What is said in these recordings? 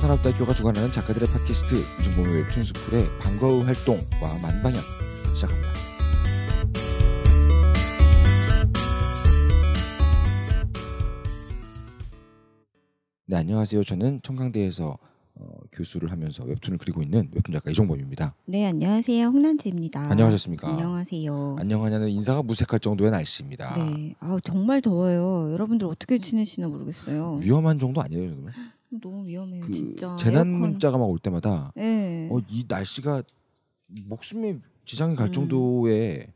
문화산업대학교가 주관하는 작가들의 팟캐스트 정보의 웹툰 스쿨의 방과후 활동과 만방향 시작합니다. 네, 안녕하세요. 저는 청강대에서 어, 교수를 하면서 웹툰을 그리고 있는 웹툰 작가 이종범입니다. 네, 안녕하세요. 홍난지입니다. 안녕하셨습니까? 안녕하세요. 안녕하냐는 인사가 무색할 정도의 날씨입니다. 네, 아 정말 더워요. 여러분들 어떻게 지내시나 모르겠어요. 위험한 정도 아니에요, 정말? 너무 위험해요, 그 진짜. 재난 에어컨. 문자가 막 올 때마다 네. 어, 이 날씨가 목숨에 지장이 갈 음. 정도의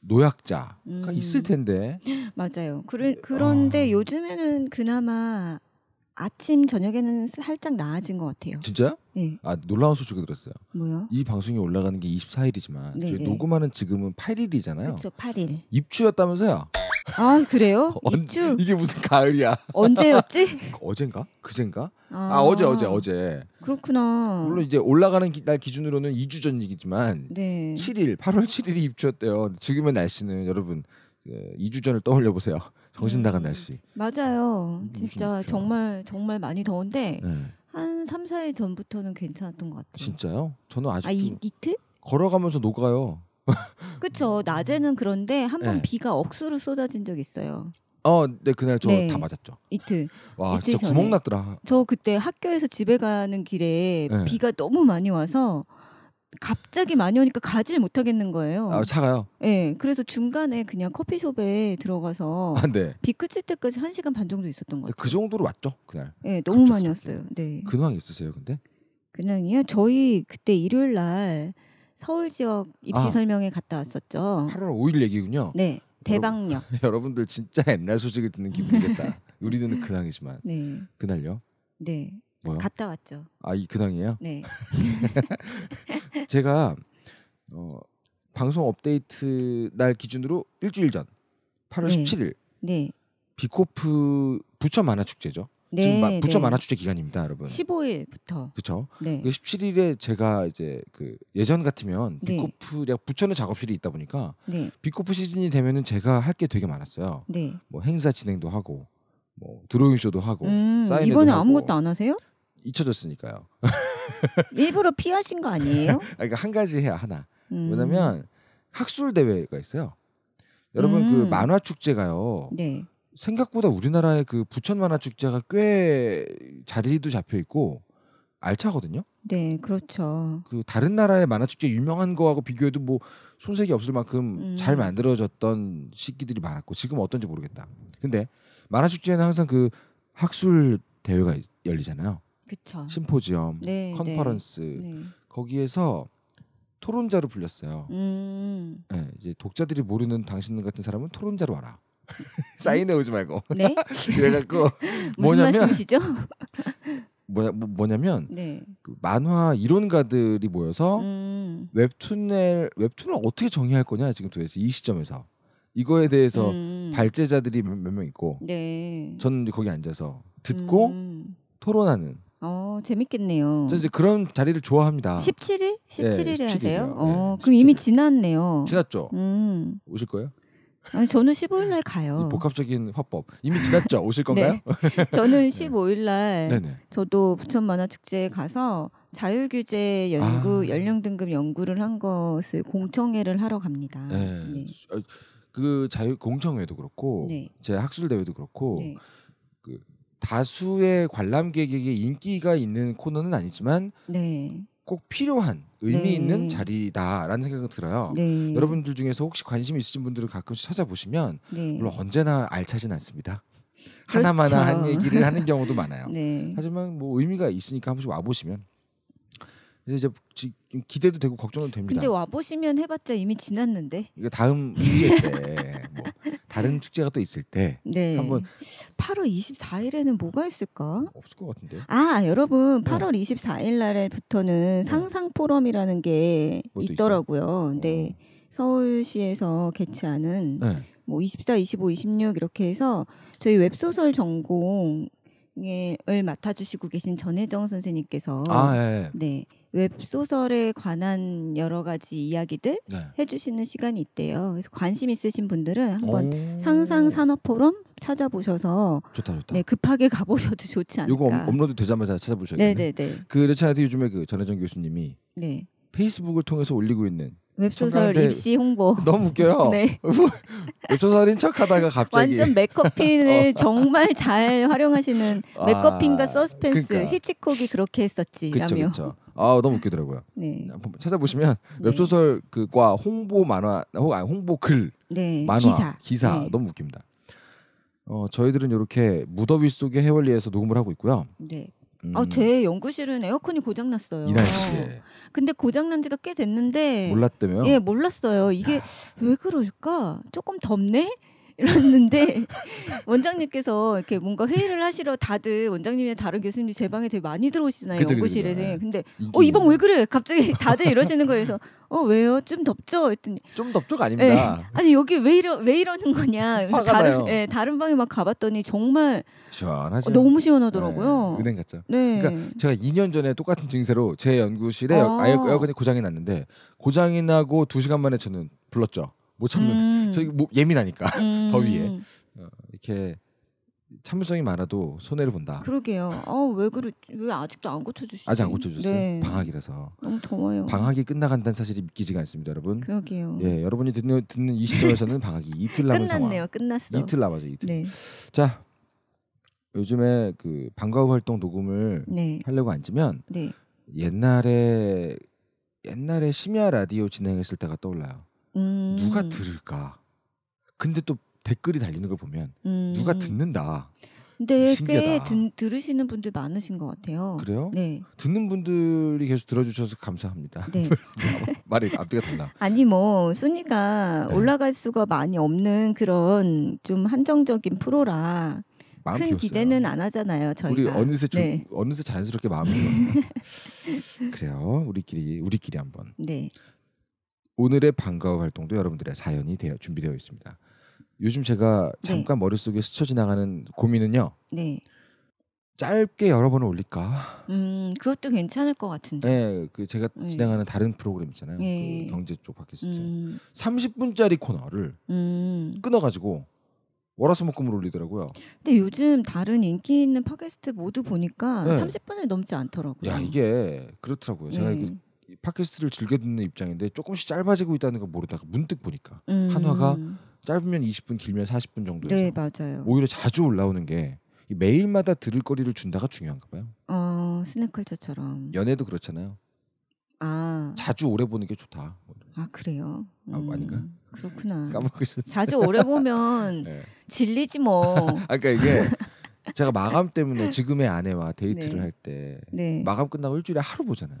노약자가 음. 있을 텐데. 맞아요. 그래, 아. 그런데 어. 요즘에는 그나마 아침 저녁에는 살짝 나아진 것 같아요. 진짜? 네. 예. 아 놀라운 소식을 들었어요. 뭐요? 이 방송이 올라가는 게 24일이지만 네, 저희 네. 녹음하는 지금은 8일이잖아요. 그렇죠, 8일. 입추였다면서요? 아 그래요? 언, 입추? 이게 무슨 가을이야? 언제였지? 어젠가? 그젠가? 아, 아, 어제 어제 어제. 그렇구나. 물론 이제 올라가는 기, 날 기준으로는 2주 전이기지만 네. 7일, 8월 7일이 입추였대요. 지금의 날씨는 여러분 2주 그, 전을 떠올려 보세요. 정신 나간 음. 날씨. 맞아요. 음, 진짜 정말 정말 많이 더운데 네. 한 3, 4일 전부터는 괜찮았던 것 같아요. 진짜요? 저는 아직도 아, 이, 이틀? 걸어가면서 녹아요. 그렇죠. 낮에는 그런데 한번 네. 비가 억수로 쏟아진 적 있어요. 어, 네 그날 저다 네. 맞았죠. 이틀. 와, 이틀 진짜 구멍 났더라. 저 그때 학교에서 집에 가는 길에 네. 비가 너무 많이 와서 갑자기 많이 오니까 가지를 못하겠는 거예요. 아, 차가요? 네. 그래서 중간에 그냥 커피숍에 들어가서 아, 네. 비 그칠 때까지 한 시간 반 정도 있었던 것같아요그 그 정도로 왔죠 그날. 네, 너무 많이 왔어요. 네. 근황 있으세요, 근데? 근황이요? 저희 그때 일요일 날 서울 지역 입시 아, 설명회 갔다 왔었죠. 8월 5일 얘기군요. 네. 대박력. 여러분, 들 진짜 옛날 소식을 듣는 기분이겠다. 우리들은 근황이지만. 네. 그날요? 네. 뭐요? 갔다 왔죠. 아, 이 근황이에요? 네. 제가 어, 방송 업데이트 날 기준으로 일주일 전 8월 네. 17일 네. 비코프 부천 만화 축제죠. 네, 지금 마, 부천 네. 만화 축제 기간입니다, 여러분. 15일부터. 그렇죠. 네. 17일에 그 제가 이제 그 예전 같으면 네. 비코프 내가 부천에 작업실이 있다 보니까 네. 비코프 시즌이 되면은 제가 할 게 되게 많았어요. 뭐 행사 진행도 하고 뭐 드로잉 쇼도 하고 음, 사인회도 이번에 하고. 아무것도 안 하세요? 잊혀졌으니까요. 일부러 피하신 거 아니에요? 그러니까 한 가지 해야 하나. 음. 왜냐면 학술 대회가 있어요. 여러분 그 음. 그 만화 축제가요. 네. 생각보다 우리나라의 그 부천 만화 축제가 꽤 자리도 잡혀 있고 알차거든요. 네, 그렇죠. 그 다른 나라의 만화 축제 유명한 거하고 비교해도 뭐 손색이 없을 만큼 음. 잘 만들어졌던 시기들이 많았고 지금 어떤지 모르겠다. 근데 만화 축제는 항상 그 학술 대회가 열리잖아요. 그쵸. 심포지엄, 네, 네, 컨퍼런스 네. 거기에서 토론자로 불렸어요. 음. 네, 이제 독자들이 모르는 당신 같은 사람은 토론자로 와라. 사인해 오지 말고. 네? 그래갖고 뭐냐면 뭐냐 뭐, 뭐냐면 네. 그 만화 이론가들이 모여서 음. 웹툰을 웹툰을 어떻게 정의할 거냐 지금 도대체 이 시점에서 이거에 대해서 음. 발제자들이 몇 명 있고 네. 저는 거기 앉아서 듣고 음. 토론하는 어, 재밌겠네요. 저 이제 그런 자리를 좋아합니다. 17일? 17일에 네, 하세요? 예, 어, 네, 그럼 17일. 이미 지났네요. 지났죠. 음. 오실 거예요? 아니, 저는 15일 날 가요. 복합적인 화법. 이미 지났죠. 오실 네. 건가요? 네. 저는 15일 날 저도 부천 만화 축제에 가서 자율 규제 연구 아. 연령 등급 연구를 한 것을 공청회를 하러 갑니다. 네. 네. 아, 그 자유 공청회도 그렇고 네. 제 학술 대회도 그렇고 다수의 관람객에게 인기가 있는 코너는 아니지만 네. 꼭 필요한 의미 네. 있는 자리다라는 생각이 들어요. 네. 여러분들 중에서 혹시 관심 있으신 분들을 가끔씩 찾아보시면 네. 물론 언제나 알차진 않습니다. 그렇죠. 하나마나 그렇죠. 한 얘기를 하는 경우도 많아요. 네. 하지만 뭐 의미가 있으니까 한 번씩 와 보시면 이제 기대도 되고 걱정도 됩니다. 근데 와 보시면 해봤자 이미 지났는데. 이거 다음 주제 때뭐 다른 축제가 또 있을 때 네. 한번 8월 24일에는 뭐가 있을까? 없을 것 같은데. 아 여러분 8월 24일 날부터는 네. 상상 포럼이라는 게 있더라고요. 근데 네 어. 서울시에서 개최하는 네. 뭐 24, 25, 26 이렇게 해서 저희 웹소설 전공 을 맡아주시고 계신 전혜정 선생님께서 아, 예, 예. 네. 웹소설에 관한 여러 가지 이야기들 네. 해주시는 시간이 있대요. 그래서 관심 있으신 분들은 한번 상상산업포럼 찾아보셔서 좋다, 좋다. 네, 급하게 가보셔도 좋지 않을까. 이거 업로드 되자마자 찾아보셔야겠네. 네, 네, 네. 그렇지 않 요즘에 그 전혜정 교수님이 네. 페이스북을 통해서 올리고 있는 웹소설 입시 홍보 너무 웃겨요. 네. 웹소설인 척하다가 갑자기 완전 맥커핀을 어. 정말 잘 활용하시는 아. 맥커핀과 서스펜스 그러니까. 히치콕이 그렇게 했었지라며. 그쵸, 그쵸. 아 너무 웃기더라고요. 네. 네 찾아보시면 네. 웹소설 그과 홍보 만화 혹 아니 홍보 글 네. 만화 기사, 기사 네. 너무 웃깁니다. 어 저희들은 이렇게 무더위 속의 해월리에서 녹음을 하고 있고요. 네. 음. 아제 연구실은 에어컨이 고장 났어요. 이날 씨 근데 고장 난 지가 꽤 됐는데 몰랐다며? 예, 몰랐어요. 이게 왜 그럴까? 조금 덥네? 이랬는데 원장님께서 이렇게 뭔가 회의를 하시러 다들 원장님이나 다른 교수님이 제 방에 되게 많이 들어오시잖아요 그쵸, 연구실에서 그쵸, 그쵸. 네. 네. 근데 어 이 방 왜 그래 갑자기 다들 이러시는 거에서 어 왜요 좀 덥죠 했더니 좀 덥죠가 네. 아닙니다 네. 아니 여기 왜 이러 왜 이러는 거냐 화가 다른 나요. 네, 다른 방에 막 가봤더니 정말 시원하죠 어, 너무 시원하더라고요 네, 은행 같죠 네. 그러니까 제가 2년 전에 똑같은 증세로 제 연구실에 아. 에어컨이 고장이 났는데 고장이 나고 2 시간 만에 저는 불렀죠 못 참는 음. 저희 뭐 예민하니까 음. 더위에 어, 이렇게 참을성이 많아도 손해를 본다. 그러게요. 아왜 그래 왜 아직도 안 고쳐주시지? 아직 안고쳐주어요 네. 방학이라서 너무 더워요. 방학이 끝나간다는 사실이 믿기지가 않습니다, 여러분. 그러게요. 예, 여러분이 듣는 듣는 이 시점에서는 방학이 이틀 남은 끝났네요. 상황. 끝났어. 이틀 남았죠, 이틀. 네. 자, 요즘에 그 방과후 활동 녹음을 네. 하려고 앉으면 네. 옛날에 옛날에 심야 라디오 진행했을 때가 떠올라요. 음. 누가 들을까? 근데 또 댓글이 달리는 걸 보면 음. 누가 듣는다. 근데 꽤 듣, 들으시는 분들 많으신 것 같아요. 그래요? 네. 듣는 분들이 계속 들어주셔서 감사합니다. 네. 뭐, 말이 앞뒤가 달라. 아니 뭐 순위가 네. 올라갈 수가 많이 없는 그런 좀 한정적인 프로라 큰 비웠어요. 기대는 안 하잖아요. 저희가. 우리 어느새 조, 네. 어느새 자연스럽게 마음이 그래요. 우리끼리 우리끼리 한번. 네. 오늘의 방과후 활동도 여러분들의 사연이 되어 준비되어 있습니다. 요즘 제가 네. 잠깐 네. 머릿속에 스쳐 지나가는 고민은요. 네. 짧게 여러 번 올릴까? 음, 그것도 괜찮을 것 같은데. 네, 그 제가 네. 진행하는 다른 프로그램 있잖아요. 네. 그 경제 쪽 팟캐스트. 음. 30분짜리 코너를 음. 끊어가지고 월화수목금을 올리더라고요. 근데 요즘 다른 인기 있는 팟캐스트 모두 보니까 네. 30분을 넘지 않더라고요. 야 이게 그렇더라고요. 제가 네. 이게 이 팟캐스트를 즐겨 듣는 입장인데 조금씩 짧아지고 있다는 걸 모르다가 그러니까 문득 보니까 음. 한화가 짧으면 20분 길면 40분 정도에서 네, 맞아요. 오히려 자주 올라오는 게 매일마다 들을 거리를 준다가 중요한가 봐요. 어, 스낵컬처처럼. 연애도 그렇잖아요. 아. 자주 오래 보는 게 좋다. 뭐 아, 그래요? 아, 뭐 음, 아, 아닌가? 그렇구나. 까먹으셨어요. 자주 오래 보면 네. 질리지 뭐. 아까 그러니까 까 이게 제가 마감 때문에 지금의 아내와 데이트를 네. 할때 네. 마감 끝나고 일주일에 하루 보잖아요.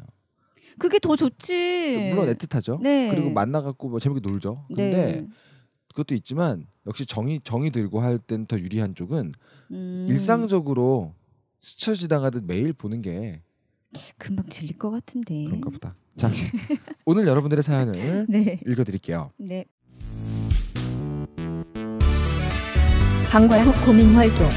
그게 더 좋지. 물론 애틋하죠. 네. 그리고 만나갖고 뭐 재밌게 놀죠. 근데 네. 그것도 있지만 역시 정이 정이 들고 할 땐 더 유리한 쪽은 음. 일상적으로 스쳐 지나가듯 매일 보는 게 금방 질릴 것 같은데. 그런가 보다. 자, 오늘 여러분들의 사연을 네. 읽어드릴게요. 네. 방과후 고민 활동.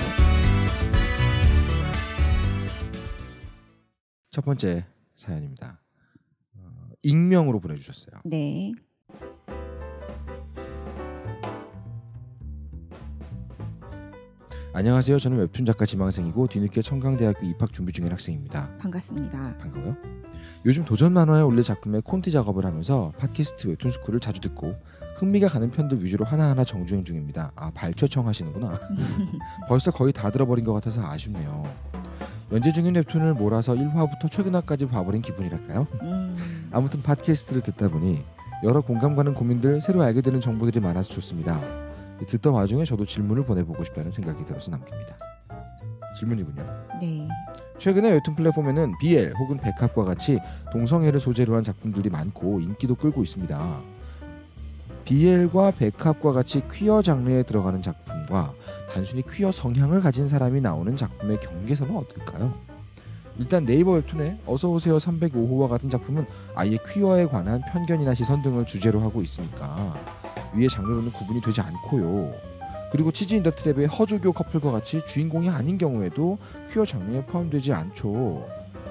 첫 번째 사연입니다. 익명으로 보내주셨어요. 네. 안녕하세요. 저는 웹툰 작가 지망생이고 뒤늦게 청강대학교 입학 준비 중인 학생입니다. 반갑습니다. 반가워요. 요즘 도전 만화에 올릴 작품의 콘티 작업을 하면서 팟캐스트 웹툰 스쿨을 자주 듣고 흥미가 가는 편들 위주로 하나하나 정주행 중입니다. 아 발초청 하시는구나. 벌써 거의 다 들어버린 것 같아서 아쉽네요. 연재 중인 웹툰을 몰아서 1화부터 최근화까지 봐버린 기분이랄까요. 음. 아무튼 팟캐스트를 듣다 보니 여러 공감가는 고민들 새로 알게 되는 정보들이 많아서 좋습니다. 듣던 와중에 저도 질문을 보내보고 싶다는 생각이 들어서 남깁니다. 질문이군요. 네. 최근에 웹툰 플랫폼에는 BL 혹은 백합과 같이 동성애를 소재로 한 작품들이 많고 인기도 끌고 있습니다. BL과 백합과 같이 퀴어 장르에 들어가는 작품과 단순히 퀴어 성향을 가진 사람이 나오는 작품의 경계선은 어떨까요? 일단 네이버 웹툰의 어서오세요 305호와 같은 작품은 아예 퀴어에 관한 편견이나 시선 등을 주제로 하고 있으니까 위의 장르로는 구분이 되지 않고요. 그리고 치즈 인더 트랩의 허조교 커플과 같이 주인공이 아닌 경우에도 퀴어 장르에 포함되지 않죠.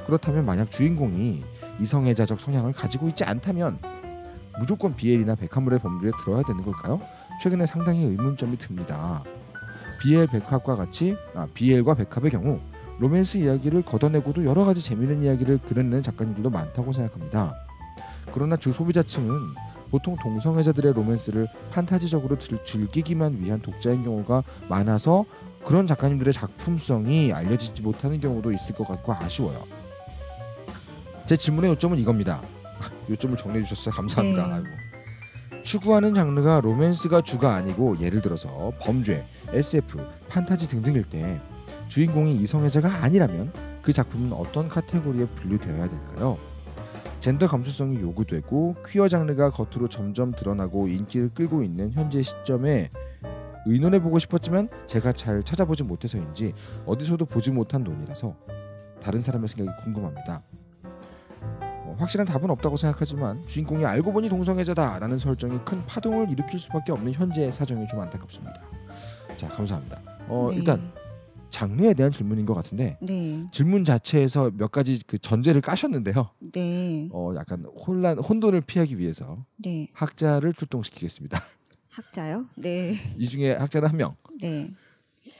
그렇다면 만약 주인공이 이성애자적 성향을 가지고 있지 않다면 무조건 비엘이나 백합물의 범주에 들어야 되는 걸까요? 최근에 상당히 의문점이 듭니다. 비엘 백합과 같이 아, 비엘과 백합의 경우 로맨스 이야기를 걷어내고도 여러 가지 재미있는 이야기를 그려내는 작가님들도 많다고 생각합니다. 그러나 주 소비자층은 보통 동성애자들의 로맨스를 판타지적으로 즐기기만 위한 독자인 경우가 많아서 그런 작가님들의 작품성이 알려지지 못하는 경우도 있을 것 같고 아쉬워요. 제 질문의 요점은 이겁니다. 요점을 정리해 주셔서 감사합니다. 네. 아이고. 추구하는 장르가 로맨스가 주가 아니고 예를 들어서 범죄, SF, 판타지 등등일 때 주인공이 이성애자가 아니라면 그 작품은 어떤 카테고리에 분류되어야 될까요? 젠더 감수성이 요구되고 퀴어 장르가 겉으로 점점 드러나고 인기를 끌고 있는 현재 시점에 의논해 보고 싶었지만 제가 잘 찾아보지 못해서인지 어디서도 보지 못한 논의라서 다른 사람의 생각이 궁금합니다. 확실한 답은 없다고 생각하지만 주인공이 알고 보니 동성애자다라는 설정이 큰 파동을 일으킬 수밖에 없는 현재의 사정이 좀 안타깝습니다. 자 감사합니다. 어, 네. 일단 장르에 대한 질문인 것 같은데 네. 질문 자체에서 몇 가지 그 전제를 까셨는데요. 네. 어 약간 혼란 혼돈을 피하기 위해서 네. 학자를 출동시키겠습니다. 학자요? 네. 이 중에 학자는 한 명. 네.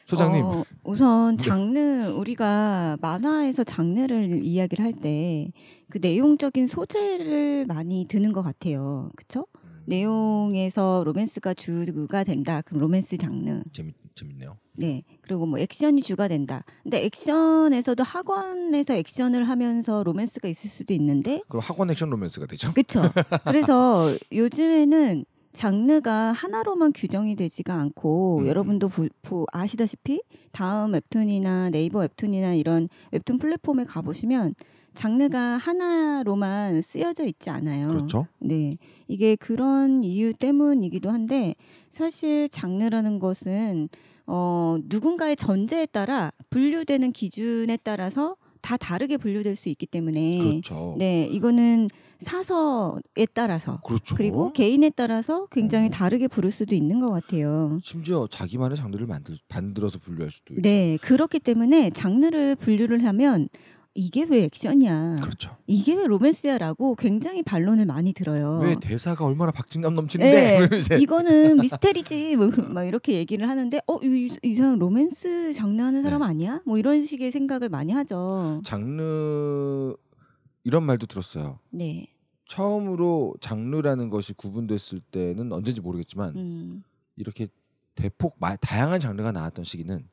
소장님. 어, 우선 네. 장르 우리가 만화에서 장르를 이야기를 할때 그 내용적인 소재를 많이 드는 것 같아요. 그렇죠? 내용에서 로맨스가 주가 된다. 그럼 로맨스 장르. 재밌 재밌네요. 네. 그리고 뭐 액션이 주가 된다. 근데 액션에서도 학원에서 액션을 하면서 로맨스가 있을 수도 있는데. 그럼 학원 액션 로맨스가 되죠? 그렇죠. 그래서 요즘에는 장르가 하나로만 규정이 되지가 않고 음. 여러분도 보, 보, 아시다시피 다음 웹툰이나 네이버 웹툰이나 이런 웹툰 플랫폼에 가보시면 장르가 하나로만 쓰여져 있지 않아요. 그렇죠. 네. 이게 그런 이유 때문이기도 한데 사실 장르라는 것은 어, 누군가의 전제에 따라 분류되는 기준에 따라서 다 다르게 분류될 수 있기 때문에 그렇죠. 네 이거는 사서에 따라서 그렇죠. 그리고 개인에 따라서 굉장히 어. 다르게 부를 수도 있는 것 같아요. 심지어 자기만의 장르를 만들 만들어서 분류할 수도 있고. 네 그렇기 때문에 장르를 분류를 하면 이게 왜 액션이야? 그렇죠. 이게 왜 로맨스야라고 굉장히 반론을 많이 들어요. 왜 대사가 얼마나 박진감 넘치는데? 네, 이거는 미스테리지 뭐, 막 이렇게 얘기를 하는데 어이 이 사람 로맨스 장르하는 사람 네. 아니야? 뭐 이런 식의 생각을 많이 하죠. 장르 이런 말도 들었어요. 네. 처음으로 장르라는 것이 구분됐을 때는 언제인지 모르겠지만 음. 이렇게 대폭 마, 다양한 장르가 나왔던 시기는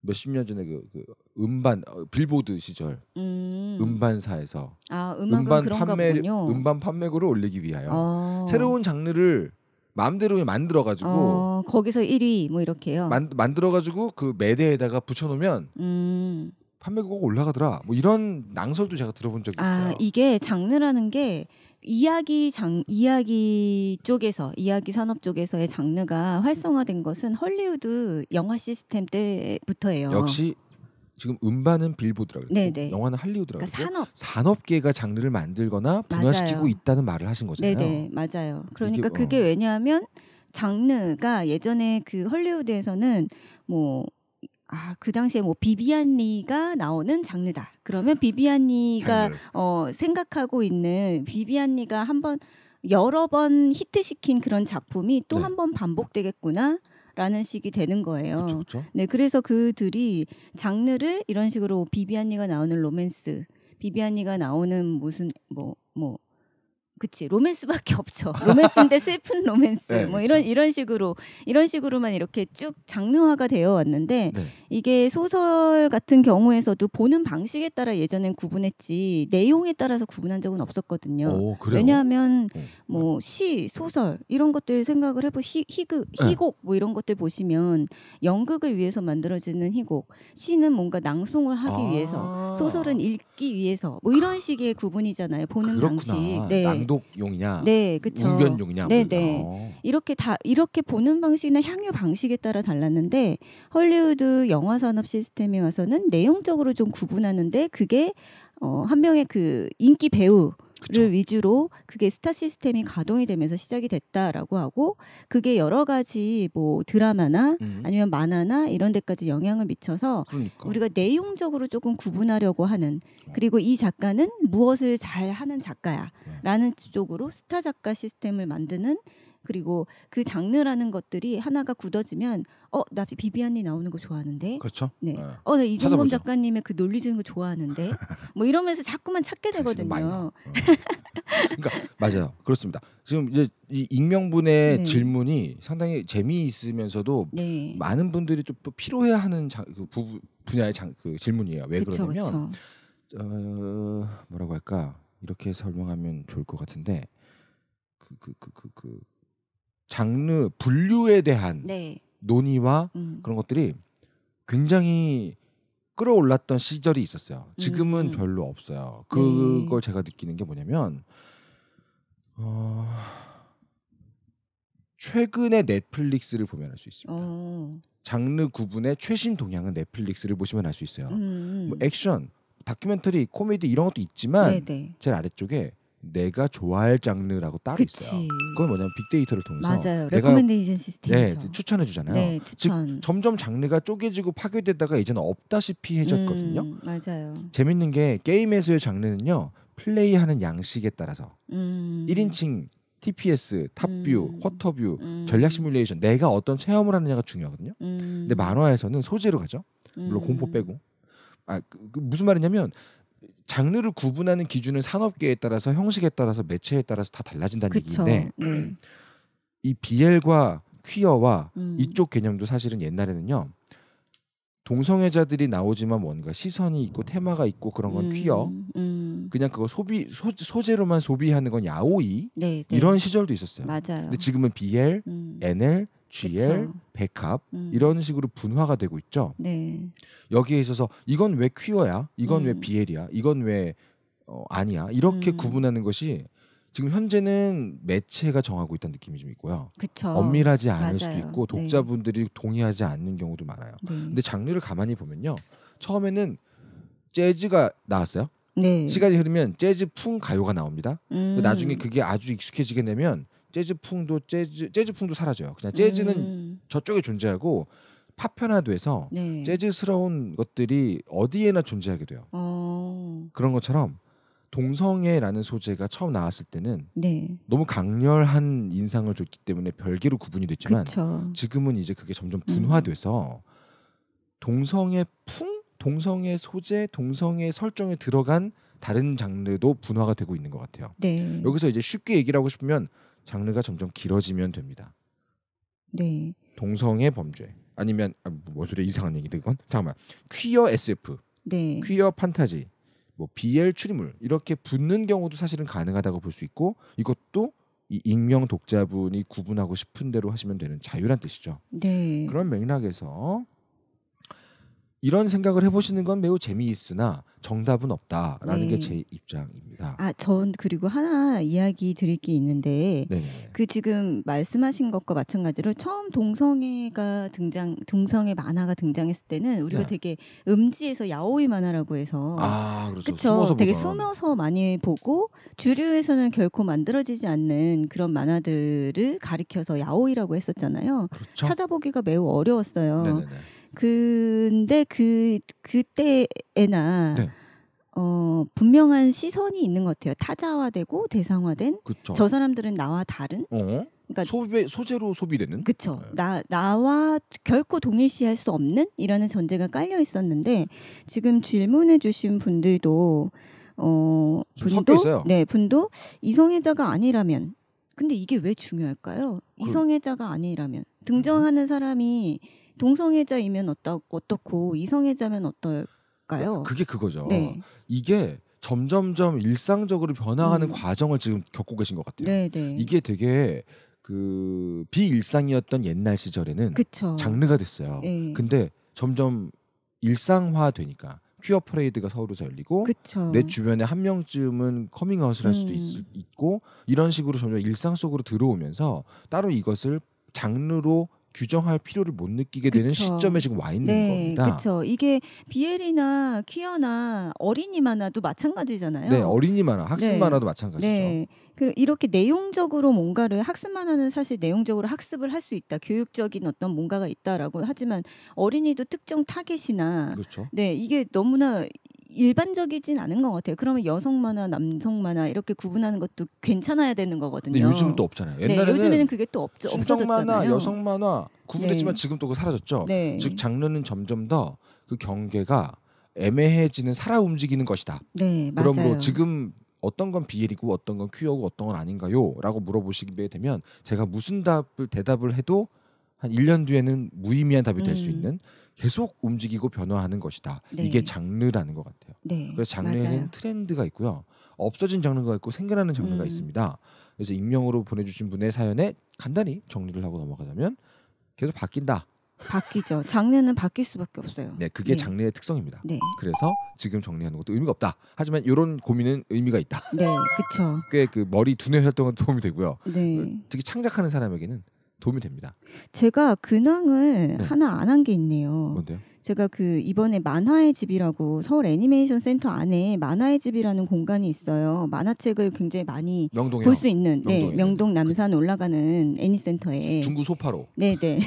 몇십 년 전에 그, 그 음반 어, 빌보드 시절 음. 반사에서 아, 음반 판매 보군요. 음반 판매고를 올리기 위하여 어. 새로운 장르를 마음대로 만들어 가지고 어, 거기서 1위 뭐 이렇게요. 만, 만들어 가지고 그 매대에다가 붙여 놓으면 음. 판매고가 올라가더라. 뭐 이런 낭설도 제가 들어본 적이 아, 있어요. 아, 이게 장르라는 게 이야기 장 이야기 쪽에서 이야기 산업 쪽에서의 장르가 활성화된 것은 헐리우드 영화 시스템 때부터예요. 역시 지금 음반은 빌보드라고 네네. 영화는 할리우드라고 그러니까 산업 산업계가 장르를 만들거나 분화시키고 맞아요. 있다는 말을 하신 거잖아요. 네 맞아요. 그러니까 이게, 어. 그게 어. 왜냐하면 장르가 예전에 그 헐리우드에서는 뭐 아, 그 당시에 뭐 비비안니가 나오는 장르다. 그러면 비비안니가 어, 생각하고 있는 비비안니가 한번 여러 번 히트시킨 그런 작품이 또 네. 한번 반복되겠구나. 라는 식이 되는 거예요. 그쵸, 그쵸? 네, 그래서 그들이 장르를 이런 식으로 비비안니가 나오는 로맨스, 비비안니가 나오는 무슨 뭐뭐 뭐, 뭐 그치 로맨스밖에 없죠. 로맨스인데 슬픈 로맨스 네, 뭐 이런 이런 식으로 이런 식으로만 이렇게 쭉 장르화가 되어 왔는데 네. 이게 소설 같은 경우에서도 보는 방식에 따라 예전엔 구분했지 내용에 따라서 구분한 적은 없었거든요. 오, 왜냐하면 네. 뭐시 네. 소설 이런 것들 생각을 해보 희극 네. 희곡 뭐 이런 것들 보시면 연극을 위해서 만들어지는 희곡 시는 뭔가 낭송을 하기 아~ 위해서 소설은 읽기 위해서 뭐 이런 식의 구분이잖아요. 보는 그렇구나. 방식. 네. 중독용이냐, 네, 그쵸. 변용이냐 뭐 네네. 이렇게 다 이렇게 보는 방식이나 향유 방식에 따라 달랐는데 헐리우드 영화 산업 시스템에 와서는 내용적으로 좀 구분하는데 그게 어, 한 명의 그 인기 배우 그쵸. 위주로 그게 스타 시스템이 가동이 되면서 시작이 됐다라고 하고 그게 여러 가지 뭐 드라마나 음. 아니면 만화나 이런 데까지 영향을 미쳐서 그러니까. 우리가 내용적으로 조금 구분하려고 하는 어. 그리고 이 작가는 무엇을 잘 하는 작가야라는 네. 쪽으로 스타 작가 시스템을 만드는 그리고 그 장르라는 것들이 하나가 굳어지면 어 나 비비안이 나오는 거 좋아하는데 그렇죠 네, 네. 어나 이종범 작가님의 그 논리적인 거 좋아하는데 뭐 이러면서 자꾸만 찾게 아, 되거든요 음. 그러니까 맞아요 그렇습니다 지금 이제 이 익명분의 네. 질문이 상당히 재미있으면서도 네. 많은 분들이 좀 필요해하는 자, 그 부, 분야의 장, 그 질문이에요 왜 그쵸, 그러냐면 그쵸. 어, 뭐라고 할까 이렇게 설명하면 좋을 것 같은데 그 그, 그, 그, 그 장르 분류에 대한 네. 논의와 음. 그런 것들이 굉장히 끌어올랐던 시절이 있었어요. 지금은 음. 별로 없어요. 네. 그걸 네. 제가 느끼는 게 뭐냐면 어... 최근에 넷플릭스를 보면 알 수 있습니다. 오. 어. 장르 구분의 최신 동향은 넷플릭스를 보시면 알 수 있어요. 음, 음. 뭐 액션, 다큐멘터리, 코미디 이런 것도 있지만 네네. 네. 제일 아래쪽에 내가 좋아할 장르라고 따로 그치. 있어요. 그건 뭐냐면 빅데이터를 통해서 맞아요. 내가 레코멘데이션 시스템에서 네, 추천해 주잖아요. 네, 추천. 즉 점점 장르가 쪼개지고 파괴되다가 이제는 없다시피 해졌거든요. 음, 맞아요. 재밌는 게 게임에서의 장르는요. 플레이하는 양식에 따라서 음. 1인칭 TPS, 탑뷰, 음. 쿼터뷰, 음. 전략 시뮬레이션 내가 어떤 체험을 하느냐가 중요하거든요. 음. 근데 만화에서는 소재로 가죠. 물론 공포 음. 빼고. 아, 그, 그 무슨 말이냐면 장르를 구분하는 기준은 산업계에 따라서 형식에 따라서 매체에 따라서 다 달라진다는 그쵸. 얘기인데 네. 이 BL과 퀴어와 음. 이쪽 개념도 사실은 옛날에는요 동성애자들이 나오지만 뭔가 시선이 있고 테마가 있고 그런 건 음, 퀴어 음. 그냥 그거 소비 소, 재로만 소비하는 건 야오이 네, 네. 이런 시절도 있었어요 맞아요. 근데 지금은 BL, 음. NL GL, 그쵸. 백합 음. 이런 식으로 분화가 되고 있죠. 네. 여기에 있어서 이건 왜 퀴어야? 이건 음. 왜 BL이야? 이건 왜 어, 아니야? 이렇게 음. 구분하는 것이 지금 현재는 매체가 정하고 있다는 느낌이 좀 있고요. 그쵸. 엄밀하지 않을 맞아요. 수도 있고 네. 독자분들이 네. 동의하지 않는 경우도 많아요. 네. 근데 장르를 가만히 보면요. 처음에는 재즈가 나왔어요. 네. 시간이 흐르면 재즈 풍 가요가 나옵니다. 음. 나중에 그게 아주 익숙해지게 되면 재즈풍도 재즈 재즈풍도 사라져요. 그냥 재즈는 음. 저쪽에 존재하고 파편화돼서 네. 재즈스러운 것들이 어디에나 존재하게 돼요. 어. 그런 것처럼 동성애라는 소재가 처음 나왔을 때는 네. 너무 강렬한 인상을 줬기 때문에 별개로 구분이 됐지만 그쵸. 지금은 이제 그게 점점 음. 분화돼서 음. 동성애 풍, 동성애 소재, 동성애 설정에 들어간 다른 장르도 분화가 되고 있는 것 같아요. 네. 여기서 이제 쉽게 얘기를 하고 싶으면 장르가 점점 길어지면 됩니다. 네. 동성애 범죄 아니면 아, 뭐 소리 이상한 얘기인데 그건 잠깐만 퀴어 SF, 네. 퀴어 판타지, 뭐 BL 추리물 이렇게 붙는 경우도 사실은 가능하다고 볼 수 있고 이것도 이 익명 독자분이 구분하고 싶은 대로 하시면 되는 자유란 뜻이죠. 네. 그런 맥락에서 이런 생각을 해보시는 건 매우 재미있으나 정답은 없다라는 네. 게제 입장입니다. 아, 전 그리고 하나 이야기 드릴 게 있는데 네네. 그 지금 말씀하신 것과 마찬가지로 처음 동성애가 등장 동성애 만화가 등장했을 때는 우리가 네. 되게 음지에서 야오이 만화라고 해서 아, 그렇죠. 그쵸? 되게 숨어서 많이 보고 주류에서는 결코 만들어지지 않는 그런 만화들을 가리켜서 야오이라고 했었잖아요. 그렇죠? 찾아보기가 매우 어려웠어요. 네네네. 근데 그 그때에나 네. 어, 분명한 시선이 있는 것 같아요. 타자화되고 대상화된 그쵸. 저 사람들은 나와 다른. 어? 그러니까 소비, 소재로 소비되는. 그렇죠. 네. 나 나와 결코 동일시할 수 없는 이라는 전제가 깔려 있었는데 지금 질문해주신 분들도 어 분도 네 분도 이성애자가 아니라면 근데 이게 왜 중요할까요? 그... 이성애자가 아니라면 등장하는 사람이 동성애자이면 어떠, 어떻고 이성애자면 어떨까요? 아, 그게 그거죠. 네. 이게 점점점 일상적으로 변화하는 음. 과정을 지금 겪고 계신 것 같아요. 네네. 네. 이게 되게 그 비일상이었던 옛날 시절에는 그쵸. 장르가 됐어요. 네. 근데 점점 일상화 되니까 퀴어 프레이드가 서울에서 열리고 그쵸. 내 주변에 한 명쯤은 커밍아웃을 할 수도 음. 있, 있고 이런 식으로 점점 일상 속으로 들어오면서 따로 이것을 장르로 규정할 필요를 못 느끼게 되는 시점에 지금 와 있는 네, 겁니다. 그렇죠. 이게 비엘이나 퀴어나 어린이 만화도 마찬가지잖아요. 네, 어린이 만화, 학습 네. 만화도 마찬가지죠. 네. 그리고 이렇게 내용적으로 뭔가를 학습 만화는 사실 내용적으로 학습을 할 수 있다, 교육적인 어떤 뭔가가 있다라고 하지만 어린이도 특정 타겟이나 그렇죠. 네 이게 너무나 일반적이진 않은 것 같아요. 그러면 여성 만화, 남성 만화 이렇게 구분하는 것도 괜찮아야 되는 거거든요. 요즘 은또 없잖아요. 네, 옛날에는 네, 요즘에는 그게 또 없, 죠어졌 만화, 여성 만화 구분됐지만 네. 지금 또 그 사라졌죠. 네. 즉 장르는 점점 더 그 경계가 애매해지는 살아 움직이는 것이다. 네, 그럼뭐 지금 어떤 건 비엘이고 어떤 건 퀴어고 어떤 건 아닌가요?라고 물어보시게 되면 제가 무슨 답을 대답을 해도 한 1년 뒤에는 무의미한 답이 될수 음. 있는 계속 움직이고 변화하는 것이다. 네. 이게 장르라는 것 같아요. 네. 그래서 장르에는 맞아요. 트렌드가 있고요. 없어진 장르가 있고 생겨나는 장르가 음. 있습니다. 그래서 익명으로 보내주신 분의 사연에 간단히 정리를 하고 넘어가자면 계속 바뀐다. 바뀌죠. 장르는 바뀔 수밖에 없어요. 네, 그게 네. 장르의 특성입니다. 네. 그래서 지금 정리하는 것도 의미가 없다. 하지만 이런 고민은 의미가 있다. 네, 그렇죠. 꽤 그 머리 두뇌 활동에 도움이 되고요. 네. 특히 창작하는 사람에게는 도움이 됩니다. 제가 근황을 네. 하나 안 한 게 있네요. 뭔데요? 제가 그 이번에 만화의 집이라고 서울 애니메이션 센터 안에 만화의 집이라는 공간이 있어요. 만화책을 굉장히 많이 볼 수 있는 네, 명동 남산 그 올라가는 애니센터에 중구 소파로. 네, 네.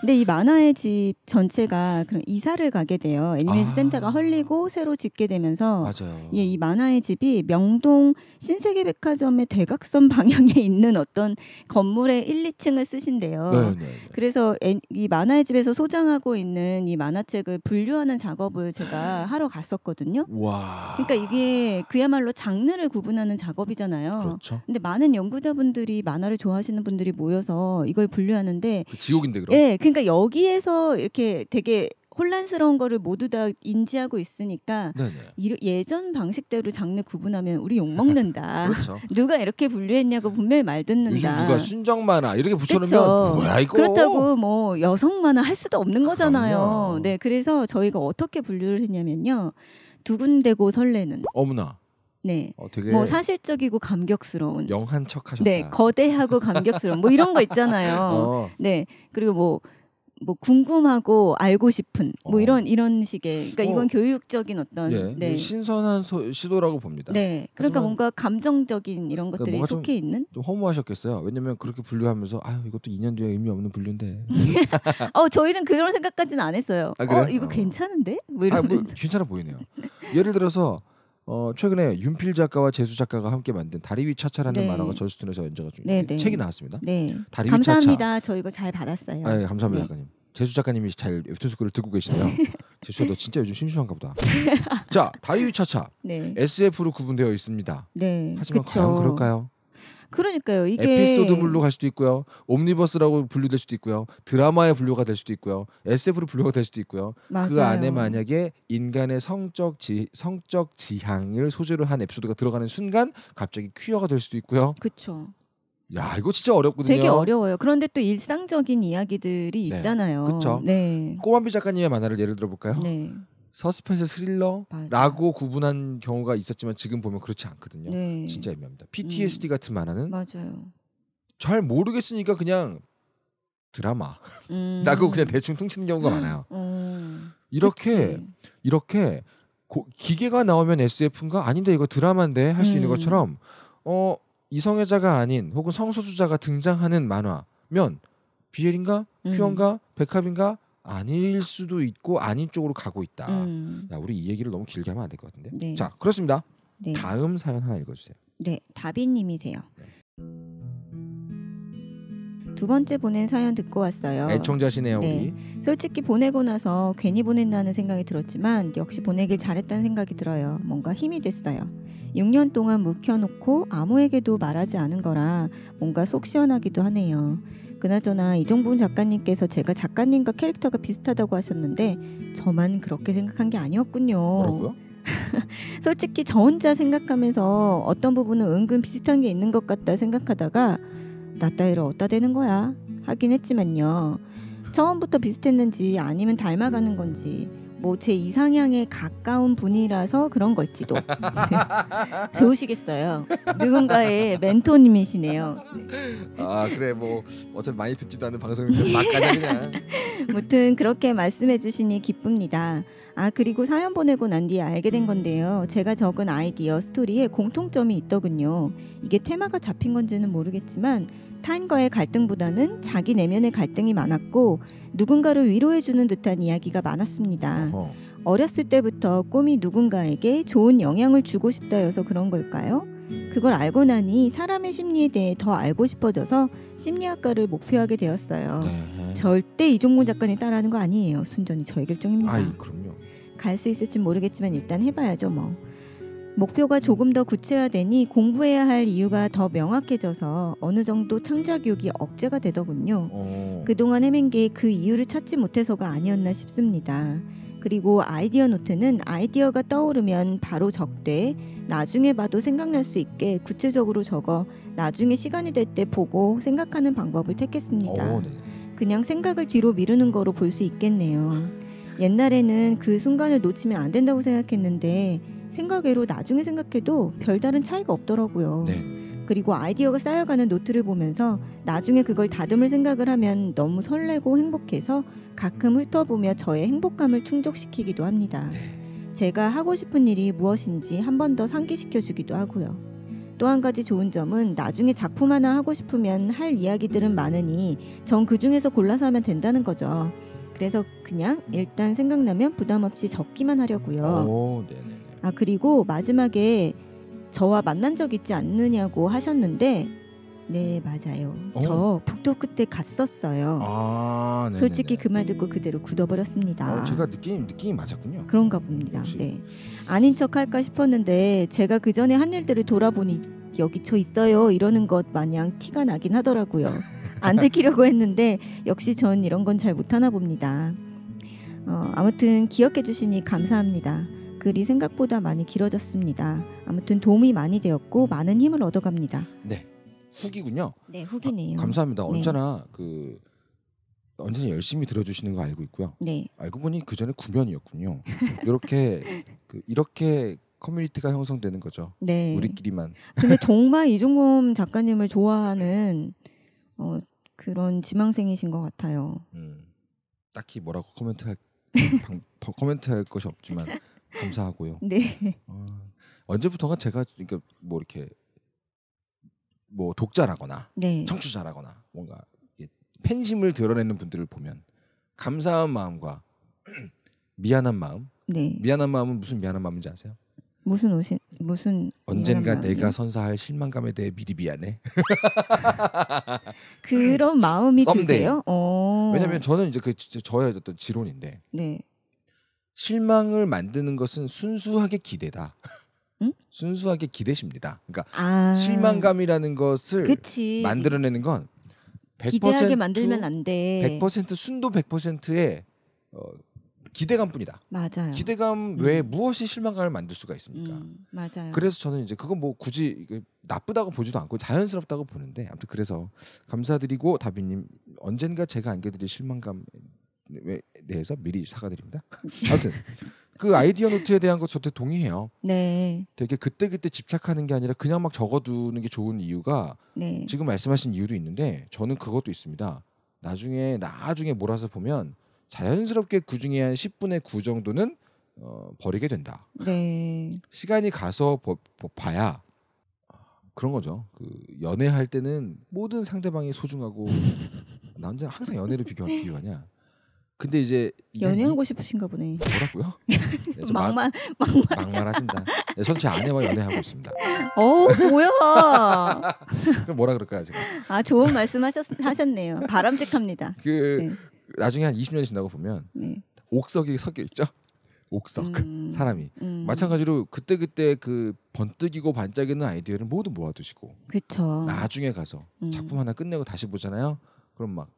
근데 이 만화의 집 전체가 그런 이사를 가게 돼요. 애니메이션 아. 센터가 헐리고 새로 짓게 되면서 맞아요. 예, 이 만화의 집이 명동 신세계 백화점의 대각선 방향에 있는 어떤 건물의 1, 2층을 쓰신대요. 네, 네. 네. 그래서 애, 이 만화의 집에서 소장하고 있는 이 만화책 그 분류하는 작업을 제가 하러 갔었거든요. 와. 그러니까 이게 그야말로 장르를 구분하는 작업이잖아요. 그렇죠. 근데 많은 연구자분들이 만화를 좋아하시는 분들이 모여서 이걸 분류하는데 그 지옥인데 그럼. 예. 그러니까 여기에서 이렇게 되게 혼란스러운 거를 모두 다 인지하고 있으니까 네네. 예전 방식대로 장르 구분하면 우리 욕 먹는다. 그렇죠. 누가 이렇게 분류했냐고 분명히 말 듣는다. 요즘 누가 순정 만화 이렇게 붙여놓으면 그렇죠. 뭐야 이거? 그렇다고 뭐 여성 만화 할 수도 없는 거잖아요. 그럼요. 네, 그래서 저희가 어떻게 분류를 했냐면요. 두근대고 설레는. 어머나. 네. 어, 뭐 사실적이고 감격스러운. 영한 척하셨다. 네, 거대하고 감격스러운. 뭐 이런 거 있잖아요. 어. 네, 그리고 뭐뭐 궁금하고 알고 싶은 뭐 어. 이런 이런 식의 그러니까 어. 이건 어. 교육적인 어떤 예, 네. 신선한 소, 시도라고 봅니다. 네, 그러니까 뭔가 감정적인 이런 그러니까 것들이 뭔가 좀- 속해 있는. 좀 허무하셨겠어요. 왜냐면 그렇게 분류하면서 아 이것도 2년 뒤에 의미 없는 분류인데. 어 저희는 그런 생각까지는 안 했어요. 아, 어 이거 어. 괜찮은데? 뭐, 아, 뭐 이러면서. 괜찮아 보이네요. 예를 들어서 어, 최근에 윤필 작가와 재수 작가가 함께 만든 다리 위 차차라는 네. 만화가 저수틴에서 연재가 중 네, 네. 책이 나왔습니다. 네. 다리 감사합니다. 저 이거 잘 받았어요. 아, 예, 감사합니다, 네. 작가님. 재수 작가님이 잘 웹툰 스쿨을 듣고 계시네요. 재수야, 너 진짜 요즘 심심한가 보다. 자, 다리 위 차차. 네. SF로 구분되어 있습니다. 네. 하지만 그쵸. 과연 그럴까요? 그러니까요. 이게 에피소드물로 갈 수도 있고요. 옴니버스라고 분류될 수도 있고요. 드라마의 분류가 될 수도 있고요. SF로 분류가 될 수도 있고요. 그 맞아요. 그 안에 만약에 인간의 성적 지 성적 지향을 소재로 한 에피소드가 들어가는 순간 갑자기 퀴어가 될 수도 있고요. 그렇죠. 야 이거 진짜 어렵거든요. 되게 어려워요. 그런데 또 일상적인 이야기들이 네. 있잖아요. 그렇죠. 네. 꼬만비 작가님의 만화를 예를 들어볼까요? 네. 서스펜스 스릴러라고 맞아. 구분한 경우가 있었지만 지금 보면 그렇지 않거든요. 네. 진짜 애매합니다. PTSD 음. 같은 만화는 맞아요. 잘 모르겠으니까 그냥 드라마 나 음. 라고 그냥 대충 퉁치는 경우가 음. 많아요. 음. 이렇게 그치. 이렇게 고, 기계가 나오면 SF인가 아닌데 이거 드라마인데 할 수 있는 음. 것처럼 어 이성애자가 아닌 혹은 성소수자가 등장하는 만화면 비엘인가 퓨어인가 백합인가 아닐 수도 있고 아닌 쪽으로 가고 있다. 음. 야, 우리 이 얘기를 너무 길게 하면 안 될 것 같은데. 네. 자, 그렇습니다. 네. 다음 사연 하나 읽어주세요. 네, 다비님이세요. 네. 두 번째 보낸 사연 듣고 왔어요. 애청자시네요, 네. 우리. 솔직히 보내고 나서 괜히 보냈다는 생각이 들었지만 역시 보내길 잘했다는 생각이 들어요. 뭔가 힘이 됐어요. 6년 동안 묵혀놓고 아무에게도 말하지 않은 거라 뭔가 속 시원하기도 하네요. 그나저나 이종봉 작가님께서 제가 작가님과 캐릭터가 비슷하다고 하셨는데 저만 그렇게 생각한 게 아니었군요. 솔직히 저 혼자 생각하면서 어떤 부분은 은근 비슷한 게 있는 것 같다 생각하다가 나 따위를 어디다 대는 거야 하긴 했지만요. 처음부터 비슷했는지 아니면 닮아가는 건지 뭐제 이상향에 가까운 분이라서 그런 걸지도 좋으시겠어요. 누군가의 멘토님이시네요. 아 그래 뭐 어차피 많이 듣지도 않는 방송인데 막가자 그냥. 무튼 그렇게 말씀해주시니 기쁩니다. 아 그리고 사연 보내고 난 뒤에 알게 된 건데요. 제가 적은 아이디어 스토리에 공통점이 있더군요. 이게 테마가 잡힌 건지는 모르겠지만 타인과의 갈등보다는 자기 내면의 갈등이 많았고 누군가를 위로해주는 듯한 이야기가 많았습니다. 어 어렸을 때부터 꿈이 누군가에게 좋은 영향을 주고 싶다여서 그런 걸까요? 그걸 알고 나니 사람의 심리에 대해 더 알고 싶어져서 심리학과를 목표하게 되었어요. 네. 절대 이종문 작가님 따라하는 거 아니에요. 순전히 저의 결정입니다. 아이, 그럼요. 갈 수 있을진 모르겠지만 일단 해봐야죠 뭐. 목표가 조금 더 구체화되니 공부해야 할 이유가 더 명확해져서 어느 정도 창작욕이 억제가 되더군요. 오. 어. 그동안 헤맨 게 그 이유를 찾지 못해서가 아니었나 싶습니다. 그리고 아이디어 노트는 아이디어가 떠오르면 바로 적되 나중에 봐도 생각날 수 있게 구체적으로 적어 나중에 시간이 될 때 보고 생각하는 방법을 택했습니다. 오, 어, 네. 그냥 생각을 뒤로 미루는 거로 볼 수 있겠네요. 옛날에는 그 순간을 놓치면 안 된다고 생각했는데 생각외로 나중에 생각해도 별다른 차이가 없더라고요. 네. 그리고 아이디어가 쌓여가는 노트를 보면서 나중에 그걸 다듬을 생각을 하면 너무 설레고 행복해서 가끔 훑어보며 저의 행복감을 충족시키기도 합니다. 네. 제가 하고 싶은 일이 무엇인지 한 번 더 상기시켜 주기도 하고요. 또 한 가지 좋은 점은 나중에 작품 하나 하고 싶으면 할 이야기들은 많으니 전그 중에서 골라서 하면 된다는 거죠. 그래서 그냥 일단 생각나면 부담 없이 적기만 하려고요. 오, 아 그리고 마지막에 저와 만난 적 있지 않느냐고 하셨는데 네 음. 맞아요. 오. 어? 저 북도 끝에 갔었어요. 아, 솔직히 그 말 듣고 음. 그대로 굳어버렸습니다. 어, 제가 느낌 느낌이 맞았군요. 그런가 봅니다. 혹시... 네 아닌 척 할까 싶었는데 제가 그 전에 한 일들을 돌아보니 여기 저 있어요 이러는 것 마냥 티가 나긴 하더라고요. 안 들키려고 했는데 역시 전 이런 건 잘 못하나 봅니다. 어, 아무튼 기억해 주시니 감사합니다. 글이 생각보다 많이 길어졌습니다. 아무튼 도움이 많이 되었고 많은 힘을 얻어갑니다. 네, 후기군요. 네, 후기네요. 아, 감사합니다. 네. 언제나 그 언제나 열심히 들어주시는 거 알고 있고요. 네. 알고 보니 그 전에 구면이었군요. 이렇게 그, 이렇게 커뮤니티가 형성되는 거죠. 네. 우리끼리만. 근데 정말 이종범 작가님을 좋아하는 어, 그런 지망생이신 것 같아요. 음, 딱히 뭐라고 코멘트할 방, 코멘트할 것이 없지만 감사하고요. 네. 네. 어, 언제부터가 제가 그러니까 뭐 이렇게 뭐 독자라거나 네. 청취자라거나 뭔가 팬심을 드러내는 분들을 보면 감사한 마음과 미안한 마음. 네. 미안한 마음은 무슨 미안한 마음인지 아세요? 무슨 오신 무슨 언젠가 내가 선사할 실망감에 대해 미리 미안해. 그런 마음이 썸데 드세요? 오. 어. 왜냐면 저는 이제 그 저의 어떤 지론인데. 네. 실망을 만드는 것은 순수하게 기대다. 음? 순수하게 기대십니다. 그러니까 아, 실망감이라는 것을 그치. 만들어내는 건 100% 기대하게 만들면 안 돼. 100% 순도 100%의 어, 기대감뿐이다. 맞아요. 기대감 음. 외에 음. 무엇이 실망감을 만들 수가 있습니까? 음, 맞아요. 그래서 저는 이제 그건 뭐 굳이 나쁘다고 보지도 않고 자연스럽다고 보는데 아무튼 그래서 감사드리고 다비님 언젠가 제가 안겨드릴 실망감 네, 에 대해서 미리 사과드립니다. 하여튼그 아이디어 노트에 대한 것 저한테 동의해요. 네. 되게 그때 그때 집착하는 게 아니라 그냥 막 적어두는 게 좋은 이유가 네. 지금 말씀하신 이유도 있는데 저는 그것도 있습니다. 나중에 나중에 몰아서 보면 자연스럽게 그 중에 한 10분의 9 정도는 어, 버리게 된다. 네. 시간이 가서 버, 버, 봐야 아, 그런 거죠. 그 연애할 때는 모든 상대방이 소중하고 남자 항상 연애를 비교, 비교하냐. 근데 이제 연애하고 이, 싶으신가 보네. 뭐라고요? 네, 막말 막말 막말하신다. 네, 전체 아내와 연애하고 있습니다. 어 뭐야? 그럼 뭐라 그럴까요 지금? 아 좋은 말씀하셨네요. 바람직합니다. 그 네. 나중에 한2 0년 지나고 보면 네. 옥석이 섞여 있죠. 옥석 음, 사람이 음. 마찬가지로 그때 그때 그 번뜩이고 반짝이는 아이디어를 모두 모아두시고 그쵸. 나중에 가서 음. 작품 하나 끝내고 다시 보잖아요. 그럼 막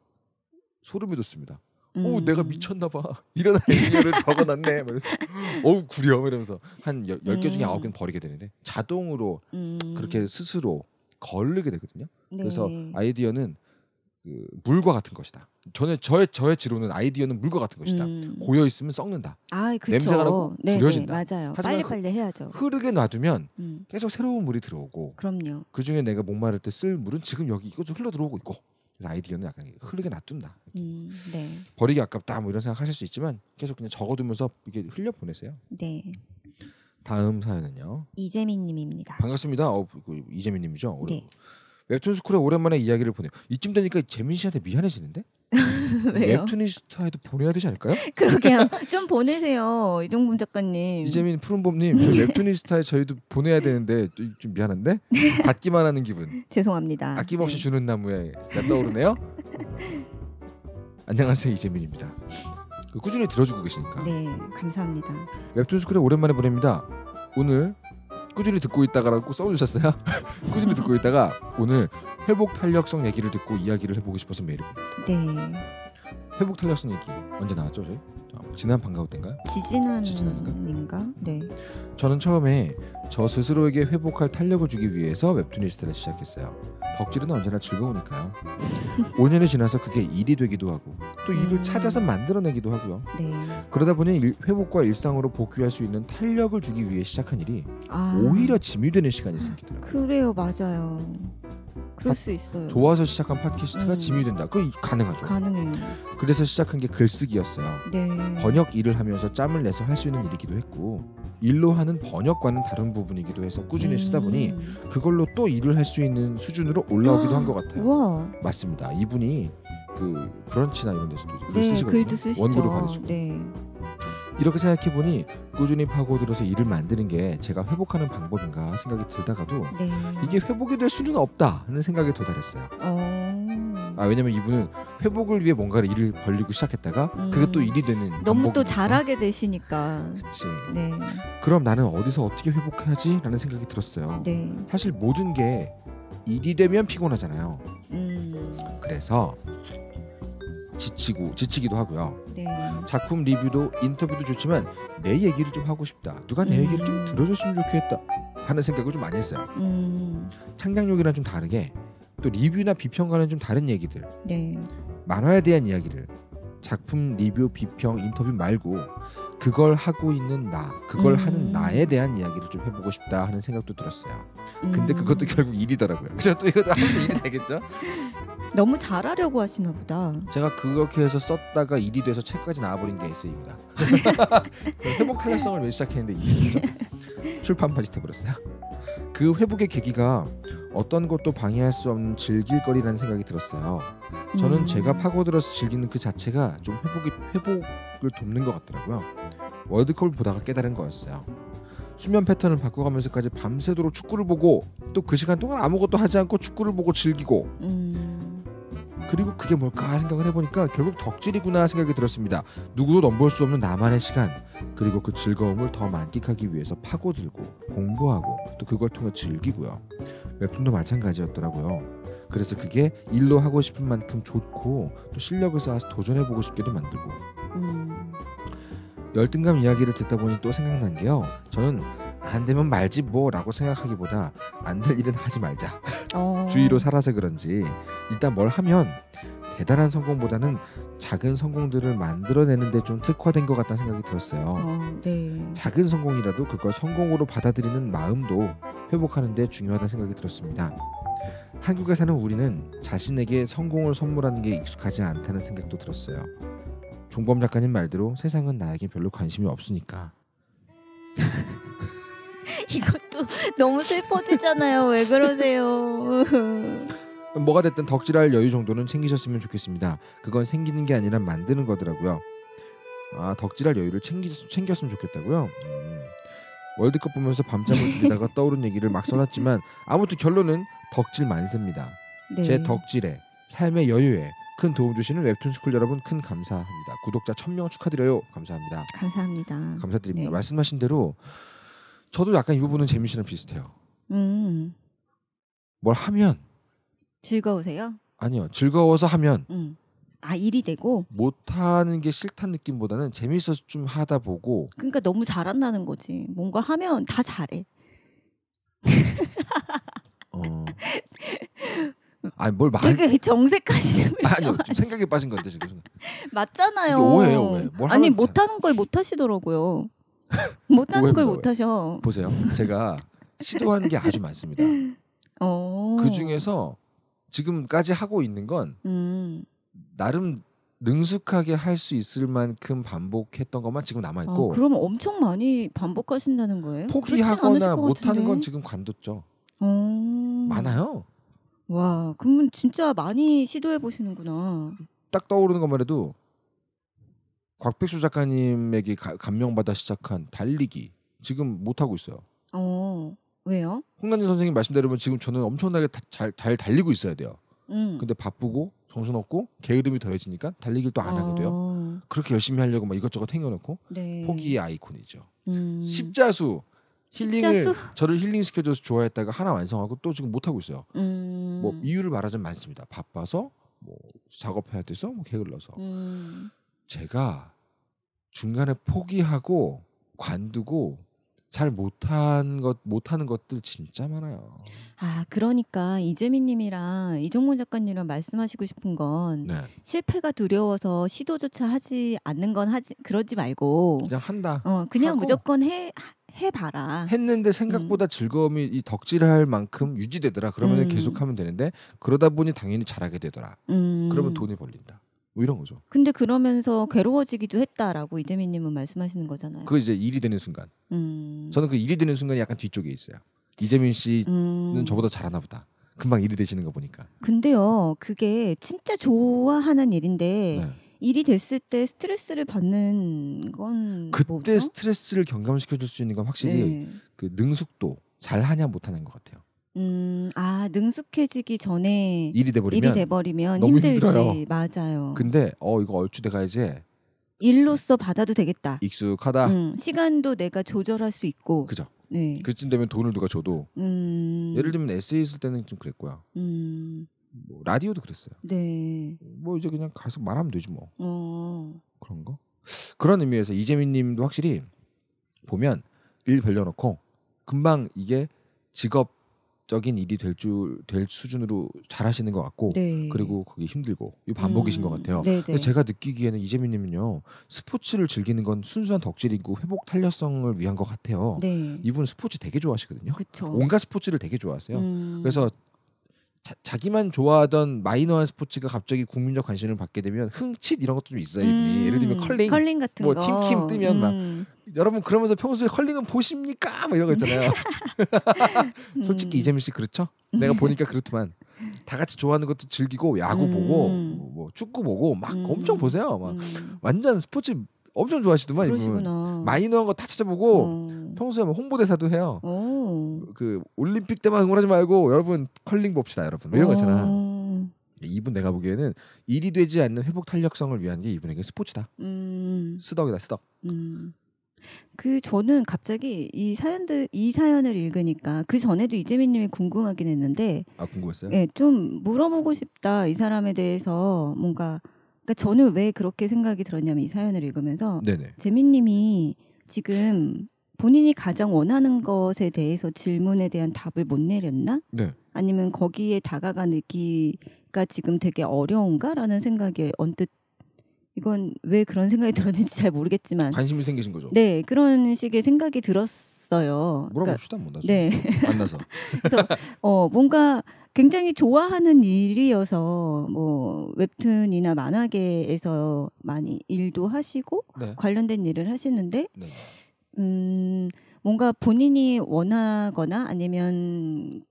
소름이 돋습니다. 오 음. 내가 미쳤나 봐 이런 아이디어를 적어놨네 그래서 어우 구려 이러면서 한열개 중에 음. 아홉 개는 버리게 되는데 자동으로 음. 그렇게 스스로 걸르게 되거든요 네. 그래서 아이디어는 그 물과 같은 것이다. 저는 저의 저의 지론은 아이디어는 물과 같은 것이다. 음. 고여 있으면 썩는다. 아, 냄새가 나고 네, 네, 구려진다. 맞아요. 빨리 빨리 해야죠. 흐르게 놔두면 음. 계속 새로운 물이 들어오고. 그럼요. 그 중에 내가 목마를 때 쓸 물은 지금 여기 이것도 흘러 들어오고 있고. 아이디어는 약간 흐르게 놔둔다. 음, 네. 버리기 아깝다 뭐 이런 생각하실 수 있지만 계속 그냥 적어두면서 이게 흘려 보내세요. 네. 다음 사연은요. 이재민님입니다. 반갑습니다. 어, 그 이재민님이죠. 네. 웹툰 스쿨에 오랜만에 이야기를 보내요. 이쯤 되니까 재민 씨한테 미안해지는데? 그 네. 네. 웹툰이스타에도 보내야 되지 않을까요? 그러게요. 좀 보내세요. 이종범 작가님. 이재민 푸른봄님 그 네. 웹툰니스타에 저희도 보내야 되는데 좀 미안한데 받기만 하는 기분. 죄송합니다. 아낌없이 네. 주는 나무에 떠오르네요. 안녕하세요 이재민입니다. 그 꾸준히 들어주고 계시니까. 네, 감사합니다. 웹툰 스쿨에 오랜만에 보냅니다. 오늘 꾸준히 듣고 있다가라고 써주셨어요. 꾸준히 듣고 있다가 오늘 회복 탄력성 얘기를 듣고 이야기를 해보고 싶어서 메일을 보냅다 네. 회복 탄력성 얘기 언제 나왔죠 저희? 아, 지난 방과후 때인가요? 지지난 인가 네. 저는 처음에 저 스스로에게 회복할 탄력을 주기 위해서 웹툰 일스타를 시작했어요. 덕질은 언제나 즐거우니까요. 5년이 지나서 그게 일이 되기도 하고 또 일을 음. 찾아서 만들어내기도 하고요. 네. 그러다 보니 일, 회복과 일상으로 복귀할 수 있는 탄력을 주기 위해 시작한 일이 아. 오히려 짐이 되는 시간이 생기더라고요. 그래요, 맞아요. 그럴 수 있어요. 좋아서 시작한 팟캐스트가 음. 짐이 된다. 그 가능하죠. 가능해요. 그래서 시작한 게 글쓰기였어요. 네. 번역 일을 하면서 짬을 내서 할 수 있는 일이기도 했고 일로 하는 번역과는 다른 부분이기도 해서 꾸준히 음. 쓰다 보니 음. 그걸로 또 일을 할 수 있는 수준으로 올라오기도 한 것 같아요. 우와. 맞습니다. 이분이 그 브런치나 이런 데서도 글 네, 쓰시거든요. 글도 쓰시죠. 원고를 받으시고. 네. 이렇게 생각해 보니 꾸준히 파고들어서 일을 만드는 게 제가 회복하는 방법인가 생각이 들다가도 네. 이게 회복이 될 수는 없다는 생각에 도달했어요. 어... 아 왜냐면 이분은 회복을 위해 뭔가를 일을 벌리고 시작했다가 음... 그게 또 음. 일이 되는 너무 또 잘하게 되시니까. 그렇지. 네. 그럼 나는 어디서 어떻게 회복해야지라는 생각이 들었어요. 네. 사실 모든 게 일이 되면 피곤하잖아요. 음... 그래서 지치고 지치기도 하고요. 네. 작품 리뷰도 인터뷰도 좋지만 내 얘기를 좀 하고 싶다. 누가 내 음. 얘기를 좀 음. 들어줬으면 좋겠다 하는 생각을 좀 많이 했어요. 음. 창작력이랑 좀 다르게 또 리뷰나 비평과는 좀 다른 얘기들, 네. 만화에 대한 이야기를 작품 리뷰 비평 인터뷰 말고 그걸 하고 있는 나 그걸 음. 하는 나에 대한 이야기를 좀 해보고 싶다 하는 생각도 들었어요 근데 음. 그것도 결국 일이더라고요 그죠또 이것도 하면 일이 되겠죠 너무 잘하려고 하시나 보다 제가 그렇게 해서 썼다가 일이 돼서 책까지 나와버린 게 에세이입니다 회복 탄력성을 왜 시작했는데 일이 출판 바지 돼버렸어요 그 회복의 계기가 어떤 것도 방해할 수 없는 즐길거리라는 생각이 들었어요. 저는 음. 제가 파고들어서 즐기는 그 자체가 좀 회복이, 회복을 돕는 것 같더라고요. 월드컵을 보다가 깨달은 거였어요. 수면 패턴을 바꿔가면서까지 밤새도록 축구를 보고 또 그 시간 동안 아무것도 하지 않고 축구를 보고 즐기고 음. 그리고 그게 뭘까 생각을 해보니까 결국 덕질이구나 생각이 들었습니다. 누구도 넘볼 수 없는 나만의 시간 그리고 그 즐거움을 더 만끽하기 위해서 파고들고 공부하고 또 그걸 통해 즐기고요. 웹툰도 마찬가지였더라고요. 그래서 그게 일로 하고 싶은 만큼 좋고 또 실력을 쌓아서 도전해보고 싶게도 만들고 음. 열등감 이야기를 듣다 보니 또 생각난 게요. 저는 안 되면 말지 뭐라고 생각하기보다 안 될 일은 하지 말자. 어... 주의로 살아서 그런지 일단 뭘 하면 대단한 성공보다는 작은 성공들을 만들어내는데 좀 특화된 것 같다는 생각이 들었어요. 어, 네. 작은 성공이라도 그걸 성공으로 받아들이는 마음도 회복하는데 중요하다는 생각이 들었습니다. 한국에 사는 우리는 자신에게 성공을 선물하는 게 익숙하지 않다는 생각도 들었어요. 종범 작가님 말대로 세상은 나에게 별로 관심이 없으니까. 이것도 너무 슬퍼지잖아요. 왜 그러세요? 뭐가 됐든 덕질할 여유 정도는 챙기셨으면 좋겠습니다. 그건 생기는 게 아니라 만드는 거더라고요. 아 덕질할 여유를 챙기, 챙겼으면 좋겠다고요. 음. 월드컵 보면서 밤잠을 네. 들이다가 떠오른 얘기를 막 써놨지만 아무튼 결론은 덕질 만세입니다. 네. 제 덕질에 삶의 여유에 큰 도움 주시는 웹툰 스쿨 여러분 큰 감사합니다. 구독자 천명 축하드려요. 감사합니다. 감사합니다. 감사드립니다. 네. 말씀하신 대로 저도 약간 이 부분은 재민 씨랑 비슷해요. 음. 뭘 하면 즐거우세요? 아니요. 즐거워서 하면 음. 아 일이 되고 못하는 게 싫다는 느낌보다는 재밌어서 좀 하다 보고 그러니까 너무 잘한다는 거지. 뭔가 하면 다 잘해. 어. 아니 뭘 말? 되게 정색하시는 아니요 좀 생각에 빠진 건데 지금 맞잖아요. 오해요 오해. 아니 못하는 걸 못하시더라고요. 못하는 걸 못하셔. 보세요. 제가 시도한 게 아주 많습니다. 어. 그 중에서 지금까지 하고 있는 건 음. 나름 능숙하게 할 수 있을 만큼 반복했던 것만 지금 남아 있고. 아, 그럼 엄청 많이 반복하신다는 거예요? 포기하거나 못하는 건 지금 관뒀죠. 어... 많아요. 와, 그러면 진짜 많이 시도해 보시는구나. 딱 떠오르는 것만 해도 곽백수 작가님에게 감명받아 시작한 달리기 지금 못 하고 있어요. 어, 왜요? 홍남진 선생님 말씀대로면 지금 저는 엄청나게 잘, 잘 달리고 있어야 돼요. 음. 근데 바쁘고 정신없고 게으름이 더해지니까 달리기를 또 안 하게 돼요. 어. 그렇게 열심히 하려고 막 이것저것 챙겨놓고 네. 포기의 아이콘이죠. 음. 십자수 힐링을 십자수? 저를 힐링시켜줘서 좋아했다가 하나 완성하고 또 지금 못하고 있어요. 음. 뭐 이유를 말하자면 많습니다. 바빠서 뭐 작업해야 돼서 뭐 게을러서 음. 제가 중간에 포기하고 관두고 잘 못한 것 못하는 것들 진짜 많아요. 아 그러니까 이재민님이랑 이종문 작가님이랑 말씀하시고 싶은 건 네. 실패가 두려워서 시도조차 하지 않는 건 하지 그러지 말고 그냥 한다. 어 그냥 무조건 해 해봐라. 했는데 음. 생각보다 음. 즐거움이 이 덕질할 만큼 유지되더라. 그러면 음. 계속하면 되는데 그러다 보니 당연히 잘하게 되더라. 음. 그러면 돈이 벌린다. 뭐 이런 거죠. 근데 그러면서 괴로워지기도 했다라고 이재민님은 말씀하시는 거잖아요. 그거 이제 일이 되는 순간. 음. 저는 그 일이 되는 순간이 약간 뒤쪽에 있어요. 이재민 씨는 음. 저보다 잘하나 보다. 금방 일이 되시는 거 보니까. 근데요, 그게 진짜 좋아하는 일인데 네. 일이 됐을 때 스트레스를 받는 건 그때 뭐죠? 스트레스를 경감시켜 줄 수 있는 건 확실히 네. 그 능숙도 잘하냐 못하냐인 것 같아요. 음, 아 능숙해지기 전에 일이 돼버리면, 일이 돼버리면 너무 힘들지 힘들어요. 맞아요. 근데 어 이거 얼추 내가 이제 일로서 받아도 되겠다. 익숙하다. 음, 시간도 내가 조절할 수 있고. 그죠. 네. 그쯤 되면 돈을 누가 줘도 음... 예를 들면 에세이 쓸 때는 좀 그랬고요. 음... 뭐 라디오도 그랬어요. 네. 뭐 이제 그냥 가서 말하면 되지 뭐. 어... 그런 거. 그런 의미에서 이재민님도 확실히 보면 일 벌려놓고 금방 이게 직업 적인 일이 될 줄 될 수준으로 잘하시는 것 같고 네. 그리고 그게 힘들고 이 음. 반복이신 음, 것 같아요. 네, 네. 근데 제가 느끼기에는 이재민님은요 스포츠를 즐기는 건 순수한 덕질이고 회복 탄력성을 위한 것 같아요. 네. 이분 스포츠 되게 좋아하시거든요. 그쵸. 온갖 스포츠를 되게 좋아하세요. 음. 그래서 자, 기만 좋아하던 마이너한 스포츠가 갑자기 국민적 관심을 받게 되면 흥칫 이런 것도 좀 있어요. 음, 예를 들면 컬링, 컬링 같은 뭐 거. 팀킴 뜨면 음. 막 여러분 그러면서 평소에 컬링은 보십니까? 막 뭐 이런 거 있잖아요. 음. 솔직히 이재민 씨 그렇죠? 내가 보니까 그렇지만 다 같이 좋아하는 것도 즐기고 야구 보고 음. 뭐 축구 보고 막 음. 엄청 보세요. 막 완전 스포츠 엄청 좋아하시더만 이분. 마이너한 거 다 찾아보고 어. 평소에 뭐 홍보대사도 해요. 오. 어. 그 올림픽 때만 응원하지 말고 여러분 컬링 봅시다 여러분 뭐 이런 거 어. 있잖아. 이분 내가 보기에는 일이 되지 않는 회복 탄력성을 위한 게 이분에게 스포츠다. 음. 쓰덕이다 쓰덕. 음. 그 저는 갑자기 이 사연들 이 사연을 읽으니까 그 전에도 이재민님이 궁금하긴 했는데 아 궁금했어요? 네, 좀 물어보고 싶다 이 사람에 대해서 뭔가 그러니까 저는 왜 그렇게 생각이 들었냐면 이 사연을 읽으면서 네네. 재민님이 지금 본인이 가장 원하는 것에 대해서 질문에 대한 답을 못 내렸나? 네. 아니면 거기에 다가가기가 지금 되게 어려운가라는 생각에 언뜻 이건 왜 그런 생각이 들었는지 잘 모르겠지만 관심이 생기신 거죠. 네, 그런 식의 생각이 들었어요. 그러니까 물어봅시다, 그러니까, 뭐 나중에 네. 만나서. 그래서 어 뭔가 굉장히 좋아하는 일이어서 뭐 웹툰이나 만화계에서 많이 일도 하시고 네. 관련된 일을 하시는데 네. 음 뭔가 본인이 원하거나 아니면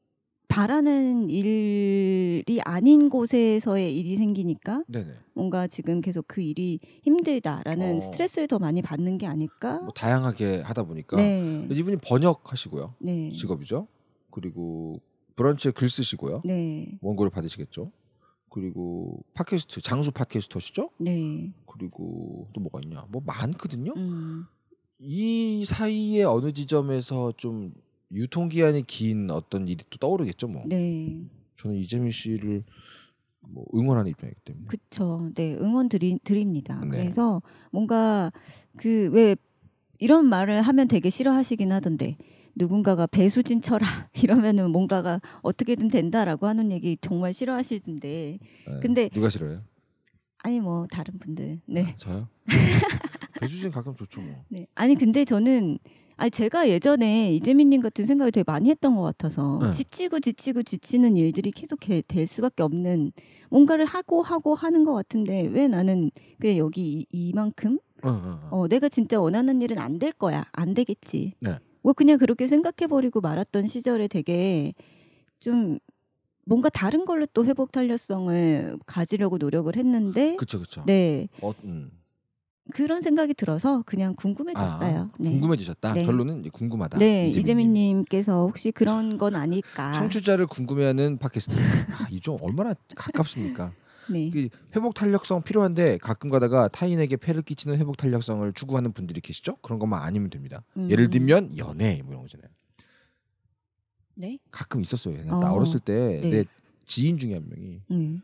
바라는 일이 아닌 곳에서의 일이 생기니까 네네. 뭔가 지금 계속 그 일이 힘들다라는 어. 스트레스를 더 많이 받는 게 아닐까? 뭐 다양하게 하다 보니까 네. 이분이 번역하시고요. 네. 직업이죠. 그리고 브런치에 글 쓰시고요. 네. 원고를 받으시겠죠. 그리고 팟캐스트 장수 팟캐스터시죠. 네. 그리고 또 뭐가 있냐? 뭐 많거든요. 음. 이 사이에 어느 지점에서 좀 유통기한이 긴 어떤 일이 또 떠오르겠죠, 뭐. 네. 저는 이재민 씨를 뭐 응원하는 입장이기 때문에. 그렇죠. 네, 응원 드리, 드립니다. 네. 그래서 뭔가 그 왜 이런 말을 하면 되게 싫어하시긴 하던데 누군가가 배수진 쳐라 이러면은 뭔가가 어떻게든 된다라고 하는 얘기 정말 싫어하시던데. 네. 근데 누가 싫어요? 아니 뭐 다른 분들. 네. 아, 저요? 배수진 가끔 좋죠 뭐. 네. 아니 근데 저는 아니 제가 예전에 이재민님 같은 생각을 되게 많이 했던 것 같아서 네. 지치고 지치고 지치는 일들이 계속 될 수밖에 없는 뭔가를 하고 하고 하는 것 같은데 왜 나는 그냥 여기 이, 이만큼 어, 어, 어. 어 내가 진짜 원하는 일은 안 될 거야 안 되겠지 네. 뭐 그냥 그렇게 생각해버리고 말았던 시절에 되게 좀 뭔가 다른 걸로 또 회복 탄력성을 가지려고 노력을 했는데 그쵸 그쵸 네 어, 음. 그런 생각이 들어서 그냥 궁금해졌어요. 아, 네. 궁금해지셨다. 네. 결론은 궁금하다. 네, 이재민님께서 혹시 그런 건 아닐까? 청취자를 궁금해하는 팟캐스트. 아, 이좀 얼마나 가깝습니까? 네. 그 회복 탄력성 필요한데 가끔 가다가 타인에게 폐를 끼치는 회복 탄력성을 추구하는 분들이 계시죠? 그런 것만 아니면 됩니다. 음. 예를 들면 연애 뭐 이런 거잖아요. 네? 가끔 있었어요. 어. 나 어렸을 때내 네. 지인 중에 한 명이 음.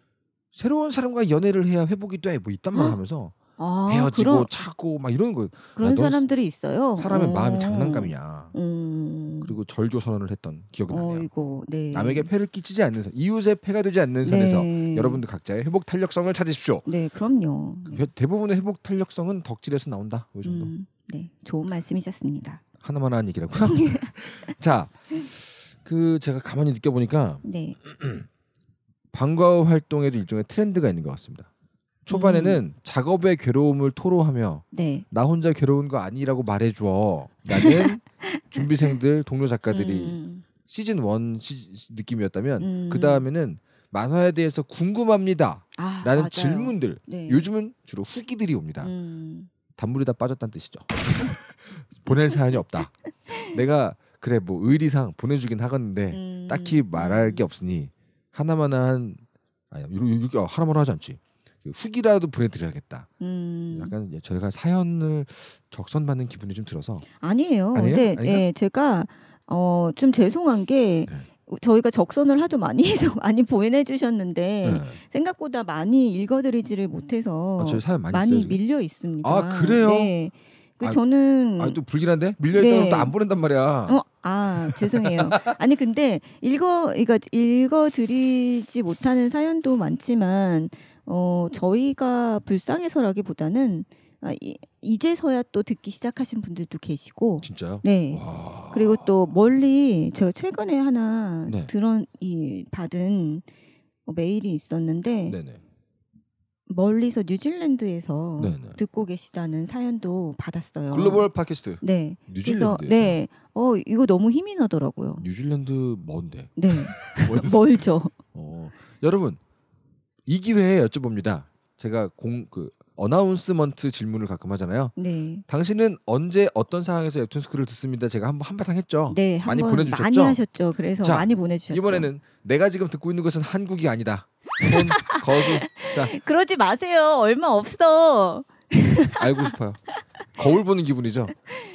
새로운 사람과 연애를 해야 회복이 돼뭐 있단 어? 말 하면서 아, 헤어지고 그런, 차고 막 이런 거 그런 아, 사람들이 있어요. 사람의 오. 어. 마음이 장난감이냐. 음. 그리고 절교 선언을 했던 기억이 나네요. 이고 네. 남에게 폐를 끼치지 않는 선, 이웃의 폐가 되지 않는 선에서 네. 여러분들 각자의 회복 탄력성을 찾으십시오. 네, 그럼요. 그 대부분의 회복 탄력성은 덕질에서 나온다. 이 음, 정도. 음, 네, 좋은 말씀이셨습니다. 하나만 한 얘기라고요. 자, 그 제가 가만히 느껴보니까 네. 방과 후 활동에도 일종의 트렌드가 있는 것 같습니다. 초반에는 음. 작업의 괴로움을 토로하며 네. 나 혼자 괴로운 거 아니라고 말해주어 나는 준비생들 동료 작가들이 음. 시즌 원 시, 느낌이었다면 음. 그 다음에는 만화에 대해서 궁금합니다 아, 라는 아 질문들 네. 요즘은 주로 후기들이 옵니다 음. 단물이 다 빠졌다는 뜻이죠 보낼 사연이 없다 내가 그래 뭐 의리상 보내주긴 하겠는데 음. 딱히 말할 게 없으니 하나만한 아니 이렇게 어, 하나만 하지 않지 그 후기라도 보내드려야겠다. 음. 약간 저희가 사연을 적선받는 기분이 좀 들어서 아니에요. 근데 아닌 예, 제가 어, 좀 죄송한 게 네. 저희가 적선을 하도 많이 해서 많이 보내주셨는데 네. 생각보다 많이 읽어드리지를 못해서 아, 많이, 많이 밀려 있습니다. 아 그래요? 네. 그 아, 저는 아또 불길한데 밀려 있다고 네. 또안 보낸단 말이야. 어, 아 죄송해요. 아니 근데 읽어 이거 읽어 드리지 못하는 사연도 많지만 어, 저희가 불쌍해서라기보다는 아, 이, 이제서야 또 듣기 시작하신 분들도 계시고 진짜요? 네. 와. 그리고 또 멀리 저 최근에 하나 네. 들은 이 받은 어, 메일이 있었는데 네네. 멀리서 뉴질랜드에서 네네. 듣고 계시다는 사연도 받았어요. 글로벌 팟캐스트. 네. 뉴질랜드. 그래서 네. 어 이거 너무 힘이 나더라고요. 뉴질랜드 먼데. 네. 뭐 멀죠. 어, 여러분 이 기회에 여쭤봅니다. 제가 공그 어나운스먼트 질문을 가끔 하잖아요. 네. 당신은 언제 어떤 상황에서 웹툰 스쿨을 듣습니다. 제가 한번 한바탕 했죠. 네, 많이 번 보내주셨죠. 많이 하셨죠. 그래서 자, 많이 보내주셨죠. 이번에는 내가 지금 듣고 있는 것은 한국이 아니다. 거수. 자, 그러지 마세요. 얼마 없어. 알고 싶어요. 거울 보는 기분이죠.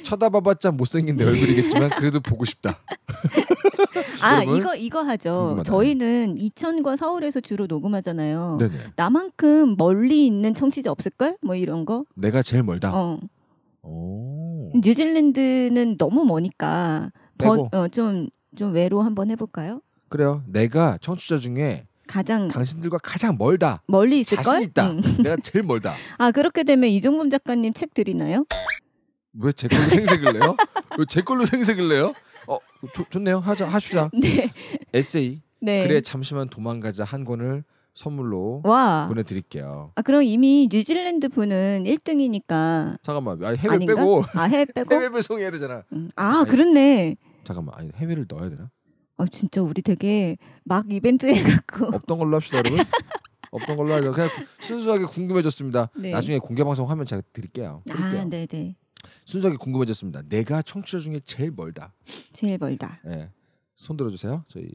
쳐다봐봤자 못생긴 내 얼굴이겠지만 그래도 보고 싶다. 아 이거 이거 하죠. 궁금하다. 저희는 이천과 서울에서 주로 녹음하잖아요. 네네. 나만큼 멀리 있는 청취자 없을걸? 뭐 이런 거. 내가 제일 멀다. 어. 오. 뉴질랜드는 너무 머니까 번좀좀 어, 좀 외로 한번 해볼까요? 그래요. 내가 청취자 중에 가장 당신들과 가장 멀다. 멀리 있을 자신 걸? 있다. 응. 음. 내가 제일 멀다. 아 그렇게 되면 이종금 작가님 책 드리나요? 왜 제 걸로 생색을 내요? 왜 제 걸로 생색을 내요? 어 좋, 좋네요. 하자 하시자. 네. 에세이. 네. 그래 잠시만 도망가자 한 권을 선물로 와. 보내드릴게요. 아 그럼 이미 뉴질랜드 분은 1등이니까. 잠깐만 아니, 해외 아닌가? 빼고. 아 해외 빼고. 해외 배송해야 되잖아. 음. 아 아니, 그렇네. 잠깐만 아니 해외를 넣어야 되나? 아 진짜 우리 되게 막 이벤트 해갖고 없던 걸로 합시다 여러분. 없던 걸로 하죠. 그냥 순수하게 궁금해졌습니다. 네. 나중에 공개 방송 하면 제가 드릴게요. 아, 드릴게요. 아, 네, 네. 순수하게 궁금해졌습니다. 내가 청취자 중에 제일 멀다. 제일 멀다. 예. 네. 손 들어 주세요. 저희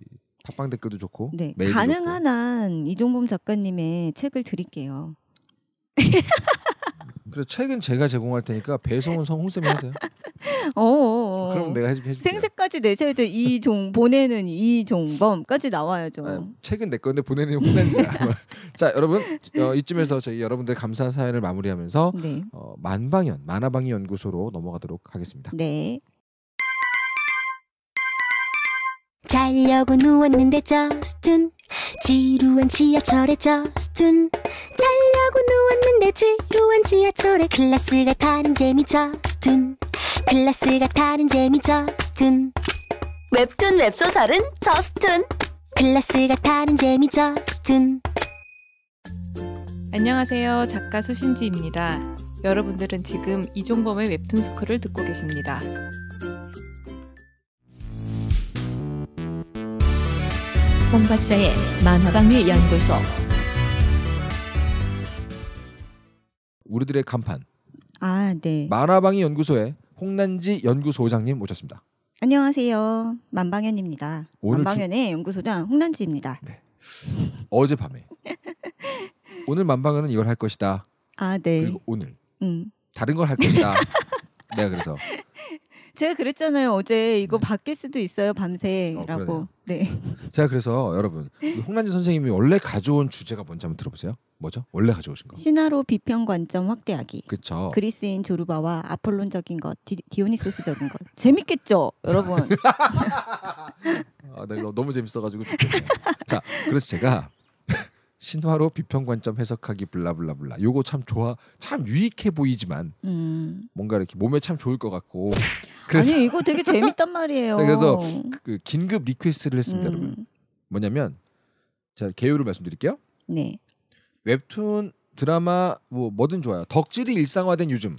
팟빵 댓글도 좋고. 네. 가능한 좋고. 한 이종범 작가님의 책을 드릴게요. 그래 책은 제가 제공할 테니까 배송은 성훈 쌤이 하세요. 어, 어, 어. 그럼 내가 해줄게. 생색까지 내셔야죠. 이종 보내는 이종범까지 나와야죠. 아, 책은 내 건데 보내는 혼난지. 자 여러분 어, 이쯤에서 저희 여러분들 감사 사연을 마무리하면서 네. 어, 만방연 만화방위 연구소로 넘어가도록 하겠습니다. 네. 자려고 누웠는데 저스툰 지루한 지하철에 저스툰 자려고 누웠는데 지루한 지하철에 클래스가 타는 재미 저스툰 클래스가 타는 재미 저스툰 웹툰 웹소설은 저스툰 클래스가 타는 재미 저스툰 안녕하세요 작가 소신지입니다 여러분들은 지금 이종범의 웹툰 스쿨을 듣고 계십니다 홍 박사의 만화방미 연구소 우리들의 간판 아, 네. 만화방위 연구소에 홍난지 연구소장님 모셨습니다. 안녕하세요. 만방현입니다. 만방현의 주... 연구소장 홍난지입니다. 네. 어젯밤에 오늘 만방현은 이걸 할 것이다. 아, 네. 그리고 오늘 음. 다른 걸 할 것이다. 내가 그래서 제가 그랬잖아요. 어제 이거 네. 바뀔 수도 있어요. 밤새라고. 어, 네. 제가 그래서 여러분 홍란지 선생님이 원래 가져온 주제가 뭔지 한번 들어보세요. 뭐죠? 원래 가져오신 거. 신화로 비평 관점 확대하기. 그렇죠. 그리스인 조르바와 아폴론적인 것, 디, 디오니소스적인 것. 재밌겠죠, 여러분. 아, 네, 너무 재밌어가지고 자, 그래서 제가 신화로 비평 관점 해석하기 블라블라블라. 요거 참 좋아, 참 유익해 보이지만 음. 뭔가 이렇게 몸에 참 좋을 것 같고 아니 이거 되게 재밌단 말이에요. 네, 그래서 음. 그 긴급 리퀘스트를 했습니다, 음. 여러분. 뭐냐면 자 개요를 말씀드릴게요. 네. 웹툰 드라마 뭐 뭐든 좋아요. 덕질이 일상화된 요즘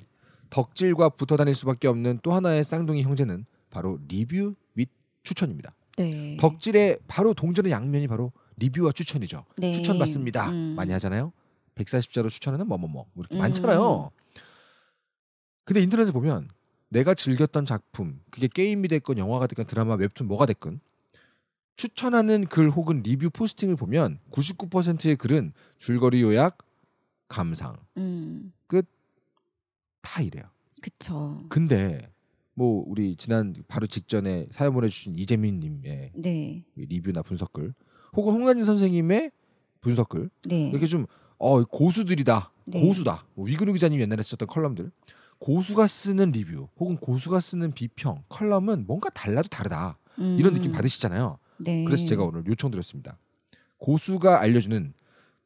덕질과 붙어 다닐 수밖에 없는 또 하나의 쌍둥이 형제는 바로 리뷰 및 추천입니다. 네. 덕질의 바로 동전의 양면이 바로 리뷰와 추천이죠. 네. 추천 받습니다. 음. 많이 하잖아요. 140자로 추천하는 뭐뭐뭐 뭐 이렇게 음. 많잖아요. 근데 인터넷에 보면 내가 즐겼던 작품, 그게 게임이 됐건 영화가 됐건 드라마, 웹툰 뭐가 됐건 추천하는 글 혹은 리뷰 포스팅을 보면 99%의 글은 줄거리 요약, 감상, 음. 끝, 다 이래요. 그쵸. 근데 뭐 우리 지난 바로 직전에 사연 보내주신 이재민님의 네. 그 리뷰나 분석글, 혹은 홍관진 선생님의 분석글 네. 이렇게 좀 어, 고수들이다, 네. 고수다. 뭐위그누 기자님 옛날에 썼던 컬럼들 고수가 쓰는 리뷰 혹은 고수가 쓰는 비평 컬럼은 뭔가 달라도 다르다 음. 이런 느낌 받으시잖아요. 네. 그래서 제가 오늘 요청드렸습니다. 고수가 알려주는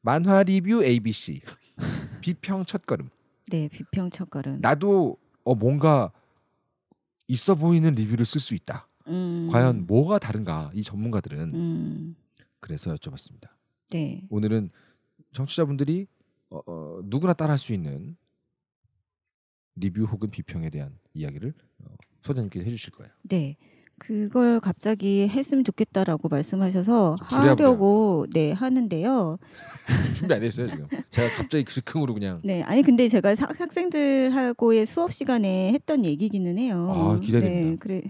만화 리뷰 ABC 비평 첫걸음. 네, 비평 첫걸음. 나도 어, 뭔가 있어 보이는 리뷰를 쓸 수 있다. 음. 과연 뭐가 다른가 이 전문가들은 음. 그래서 여쭤봤습니다. 네. 오늘은 청취자분들이 어, 어, 누구나 따라할 수 있는 리뷰 혹은 비평에 대한 이야기를 어, 소장님께서 해주실 거예요. 네. 그걸 갑자기 했으면 좋겠다라고 말씀하셔서 하려고 네 하는데요. 준비 안 했어요 지금. 제가 갑자기 즉흥으로 그냥. 네, 아니 근데 제가 학생들하고의 수업 시간에 했던 얘기기는 해요. 아 기대됩니다. 네, 그래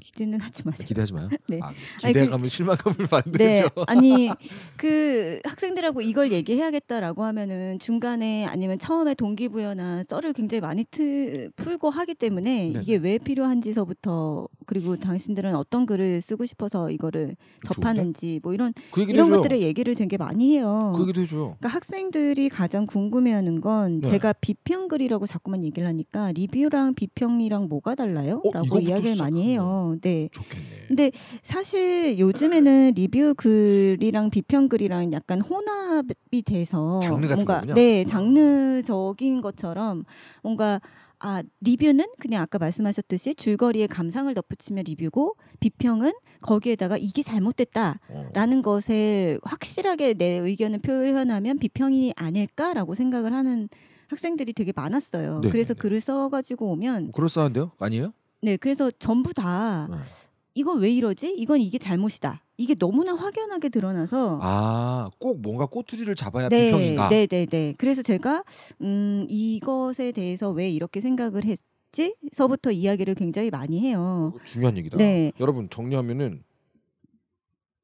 기대는 하지 마세요. 기대하지 마요. 네. 아, 기대감을 아니, 그, 실망감을 받는 네. 아니 그 학생들하고 이걸 얘기해야겠다라고 하면은 중간에 아니면 처음에 동기부여나 썰을 굉장히 많이 트, 풀고 하기 때문에 네 이게 왜 필요한지서부터 그리고 당신들은 어떤 글을 쓰고 싶어서 이거를 접하는지 뭐 이런 그 이런 해줘요. 것들의 얘기를 되게 많이 해요. 그 얘기도 해줘요. 그러니까 학생들이 가장 궁금해하는 건 네. 제가 비평 글이라고 자꾸만 얘기를 하니까 리뷰랑 비평이랑 뭐가 달라요? 어, 라고 이야기를 많이 해요. 네. 좋겠네. 근데 사실 요즘에는 리뷰 글이랑 비평 글이랑 약간 혼합이 돼서 장르 같은 뭔가 거군요. 네 음. 장르적인 것처럼 뭔가 아 리뷰는 그냥 아까 말씀하셨듯이 줄거리에 감상을 덧붙이면 리뷰고 비평은 거기에다가 이게 잘못됐다라는 어. 것에 확실하게 내 의견을 표현하면 비평이 아닐까라고 생각을 하는 학생들이 되게 많았어요. 네, 네 그래서 네. 글을 써가지고 오면 뭐 그럴싸한데요? 아니에요? 네, 그래서 전부 다 네. 이거왜 이러지? 이건 이게 잘못이다. 이게 너무나 확연하게 드러나서 아, 꼭 뭔가 꼬투리를 잡아야 네, 비평인가. 네, 네, 네. 그래서 제가 음, 이것에 대해서 왜 이렇게 생각을 했지? 서부터 이야기를 굉장히 많이 해요. 중요한 얘기다. 네. 여러분 정리하면은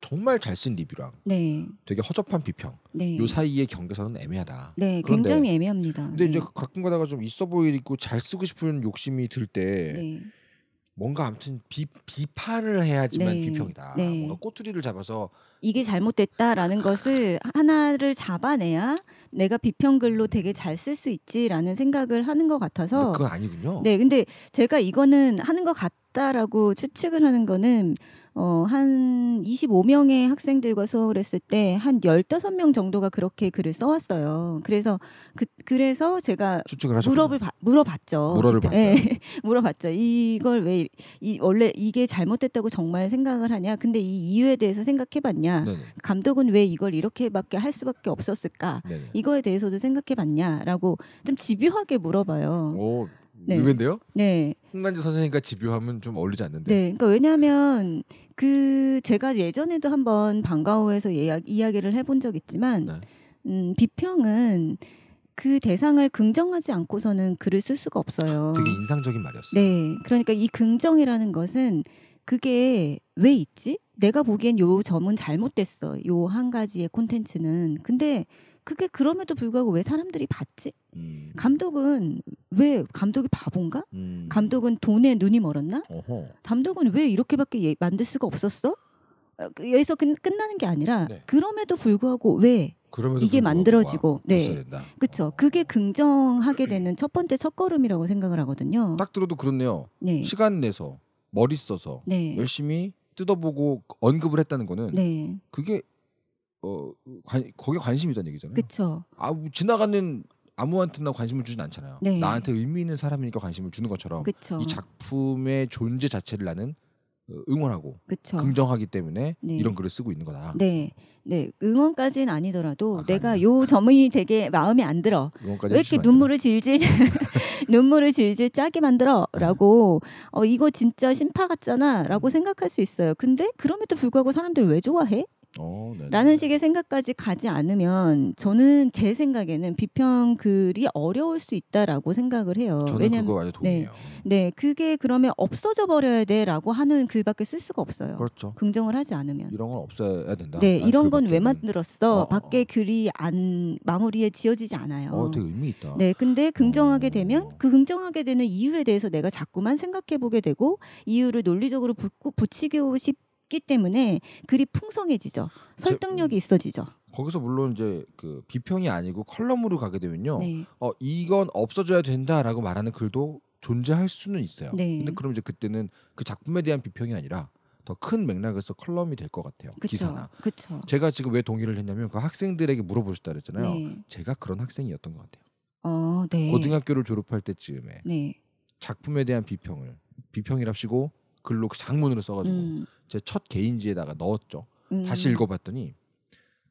정말 잘 쓴 리뷰랑 네. 되게 허접한 비평 네. 요 사이의 경계선은 애매하다. 네, 그런데, 굉장히 애매합니다. 근데 네. 이제 가끔 가다가 좀 있어 보이고 잘 쓰고 싶은 욕심이 들때 네. 뭔가 아무튼 비, 비판을 해야지만 네. 비평이다. 네. 뭔가 꼬투리를 잡아서 이게 잘못됐다라는 것을 하나를 잡아내야 내가 비평글로 되게 잘 쓸 수 있지라는 생각을 하는 것 같아서 그건 아니군요. 네, 근데 제가 이거는 하는 것 같. 있다라고 추측을 하는 거는 어, 한 25명의 학생들과 수업을 했을 때 한 15명 정도가 그렇게 글을 써왔어요. 그래서 그, 그래서 제가 물어을 바, 물어봤죠. 물어를 봤어요. 네, 물어봤죠. 이걸 왜 이, 원래 이게 잘못됐다고 정말 생각을 하냐? 근데 이 이유에 대해서 생각해봤냐? 감독은 왜 이걸 이렇게밖에 할 수밖에 없었을까? 네네. 이거에 대해서도 생각해봤냐?라고 좀 집요하게 물어봐요. 오. 네. 의외인데요? 네. 홍란지 선생님과 집요함은 좀 어울리지 않는데. 네. 그러니까 왜냐하면 그 제가 예전에도 한번 방과후에서 예약, 이야기를 해본 적 있지만 네. 음, 비평은 그 대상을 긍정하지 않고서는 글을 쓸 수가 없어요. 아, 되게 인상적인 말이었어요. 네. 그러니까 이 긍정이라는 것은 그게 왜 있지? 내가 보기엔 요 점은 잘못됐어. 요 한 가지의 콘텐츠는. 근데 그게 그럼에도 불구하고 왜 사람들이 봤지? 음. 감독은 왜 감독이 바본가? 음. 감독은 돈에 눈이 멀었나? 어허. 감독은 왜 이렇게밖에 예, 만들 수가 없었어? 어, 그 여기서 끝, 끝나는 게 아니라 네. 그럼에도 불구하고 왜 그럼에도 이게 불구하고 만들어지고 아, 네 그렇죠 어. 그게 긍정하게 음. 되는 첫 번째 첫걸음이라고 생각을 하거든요 딱 들어도 그렇네요 네. 시간 내서 머리 써서 네. 열심히 뜯어보고 언급을 했다는 거는 네. 그게 어 관, 거기에 관심이 있다는 얘기잖아요. 그렇죠. 아 뭐 지나가는 아무한테나 관심을 주진 않잖아요. 네. 나한테 의미 있는 사람이니까 관심을 주는 것처럼 그쵸. 이 작품의 존재 자체를 나는 어, 응원하고 그쵸. 긍정하기 때문에 네. 이런 글을 쓰고 있는 거다. 네, 네 응원까지는 아니더라도 아, 내가 요 점이 되게 마음에 안 들어. 왜 이렇게 눈물을 질질 눈물을 질질 짜게 만들어라고 네. 어 이거 진짜 심파 같잖아라고 음. 생각할 수 있어요. 근데 그럼에도 불구하고 사람들 왜 좋아해? 오, 어, 라는 식의 생각까지 가지 않으면 저는 제 생각에는 비평 글이 어려울 수 있다라고 생각을 해요. 왜냐면 네, 네, 그게 그러면 없어져 버려야 돼라고 하는 글밖에 그 쓸 수가 없어요. 그렇죠. 긍정을 하지 않으면 이런 건 없어야 된다. 네, 아, 이런 그 건왜 만들었어? 어, 어, 어, 밖에 글이 안 마무리에 지어지지 않아요. 어, 되게 의미 있다. 네, 근데 긍정하게 어. 되면 그 긍정하게 되는 이유에 대해서 내가 자꾸만 생각해 보게 되고 이유를 논리적으로 붙고 붙이고 싶 있기 때문에 글이 풍성해지죠. 설득력이 음. 있어지죠. 거기서 물론 이제 그 비평이 아니고 컬럼으로 가게 되면요. 네. 어 이건 없어져야 된다라고 말하는 글도 존재할 수는 있어요. 네. 근데 그럼 이제 그때는 그 작품에 대한 비평이 아니라 더 큰 맥락에서 컬럼이 될 것 같아요. 그쵸, 기사나. 그쵸. 제가 지금 왜 동의를 했냐면 그 학생들에게 물어보셨다 그랬잖아요. 네. 제가 그런 학생이었던 것 같아요. 어, 네. 고등학교를 졸업할 때쯤에 네. 작품에 대한 비평을 비평이랍시고 글로 그 장문으로 써가지고 음. 제첫 개인지에다가 넣었죠. 음. 다시 읽어봤더니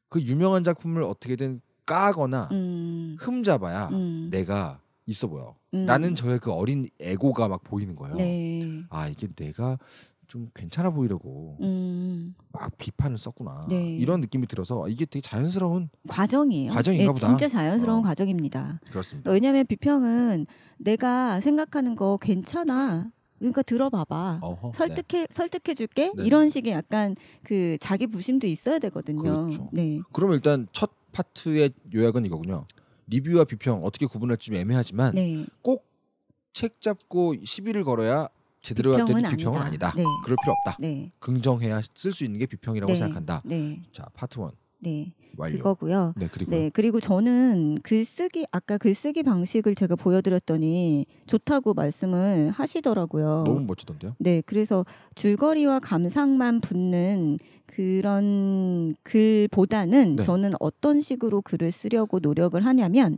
그 유명한 작품을 어떻게든 까거나 음. 흠잡아야 음. 내가 있어 보여. 음. 라는 저의 그 어린 에고가 막 보이는 거예요. 네. 아 이게 내가 좀 괜찮아 보이려고 음. 막 비판을 썼구나 네. 이런 느낌이 들어서 아, 이게 되게 자연스러운 과정이에요. 과정인가 네, 보다. 진짜 자연스러운 어. 과정입니다. 그렇습니다. 왜냐하면 비평은 내가 생각하는 거 괜찮아 그러니까 들어봐봐. 어허, 설득해 네. 설득해 줄게. 네. 이런 식의 약간 그 자기 부심도 있어야 되거든요. 그렇죠. 네. 그럼 일단 첫 파트의 요약은 이거군요. 리뷰와 비평 어떻게 구분할지 좀 애매하지만 네. 꼭책 잡고 시비를 걸어야 제대로 할 때는 비평은 아니다. 아니다. 네. 그럴 필요 없다. 네. 긍정해야 쓸 수 있는 게 비평이라고 네. 생각한다. 자 파트 원. 네. 완료. 그거고요. 네, 그리고 네, 그리고 저는 글쓰기 아까 글쓰기 방식을 제가 보여드렸더니 좋다고 말씀을 하시더라고요. 너무 멋지던데요. 네, 그래서 줄거리와 감상만 붙는 그런 글보다는 네. 저는 어떤 식으로 글을 쓰려고 노력을 하냐면,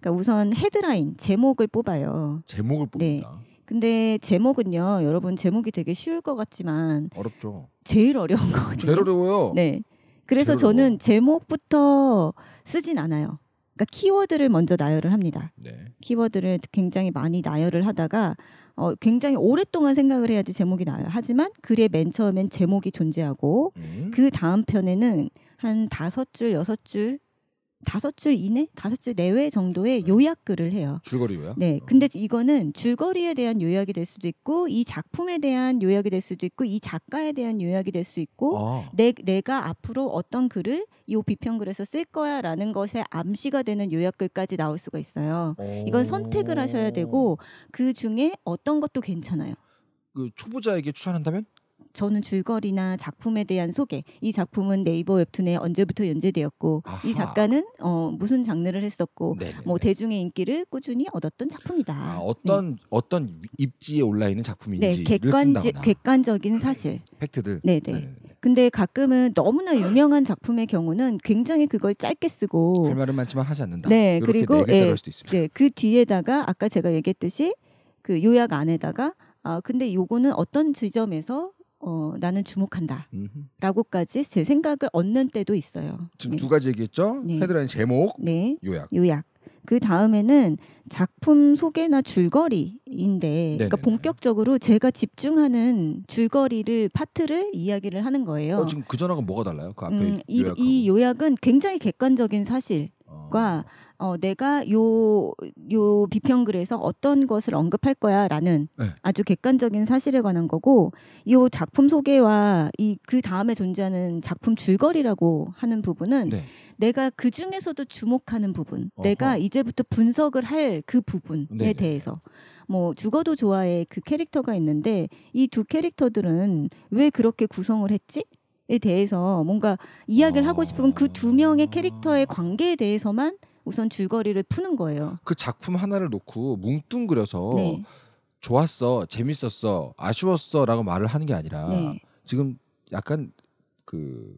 그러니까 우선 헤드라인 제목을 뽑아요. 제목을 네. 뽑는다. 네. 근데 제목은요, 여러분 제목이 되게 쉬울 것 같지만 어렵죠. 제일 어려운 거거든요. 제일 어려워요. 네. 그래서 저는 제목부터 쓰진 않아요. 그러니까 키워드를 먼저 나열을 합니다. 네. 키워드를 굉장히 많이 나열을 하다가 어, 굉장히 오랫동안 생각을 해야지 제목이 나요. 하지만 글의 맨 처음엔 제목이 존재하고 음. 그 다음 편에는 한 다섯 줄 여섯 줄 다섯 줄 이내, 다섯 줄 내외 정도의 네. 요약 글을 해요. 줄거리 요 네. 어. 근데 이거는 줄거리에 대한 요약이 될 수도 있고 이 작품에 대한 요약이 될 수도 있고 이 작가에 대한 요약이 될 수 있고 아. 내, 내가 앞으로 어떤 글을 이 비평글에서 쓸 거야라는 것에 암시가 되는 요약글까지 나올 수가 있어요. 이건 선택을 하셔야 되고 그 중에 어떤 것도 괜찮아요. 그 초보자에게 추천한다면 저는 줄거리나 작품에 대한 소개. 이 작품은 네이버 웹툰에 언제부터 연재되었고 아하. 이 작가는 어, 무슨 장르를 했었고 네네네. 뭐 대중의 인기를 꾸준히 얻었던 작품이다. 아, 어떤 네. 어떤 입지에 올라 있는 네, 작품인지 네, 객관지, 객관적인 사실. 네, 팩트들. 네네. 네네 근데 가끔은 너무나 유명한 작품의 경우는 굉장히 그걸 짧게 쓰고 할 말은 많지만 하지 않는다. 네, 네 그리고 예, 네 예, 예, 그 뒤에다가 아까 제가 얘기했듯이 그 요약 안에다가 아 근데 요거는 어떤 지점에서 어, 나는 주목한다. 라고까지 제 생각을 얻는 때도 있어요. 지금 네. 두 가지 얘기했죠? 네. 헤드라인 제목, 네. 요약. 요약. 그 다음에는 작품 소개나 줄거리인데, 네네 그러니까 본격적으로 제가 집중하는 줄거리를 파트를 이야기를 하는 거예요. 어, 지금 그 전하고 뭐가 달라요? 그 앞에 음, 이, 요약하고. 이 요약은 굉장히 객관적인 사실, 어. 과 어, 내가 요, 요 비평글에서 어떤 것을 언급할 거야 라는 네. 아주 객관적인 사실에 관한 거고, 요 작품 소개와 이 그 다음에 존재하는 작품 줄거리라고 하는 부분은 네. 내가 그 중에서도 주목하는 부분, 어허. 내가 이제부터 분석을 할 그 부분에 네, 네 대해서. 뭐 죽어도 좋아해 그 캐릭터가 있는데 이 두 캐릭터들은 왜 그렇게 구성을 했지? 에 대해서 뭔가 이야기를 어... 하고 싶으면 그 두 명의 캐릭터의 관계에 대해서만 우선 줄거리를 푸는 거예요. 그 작품 하나를 놓고 뭉뚱그려서 네. 좋았어, 재밌었어, 아쉬웠어라고 말을 하는 게 아니라 네. 지금 약간 그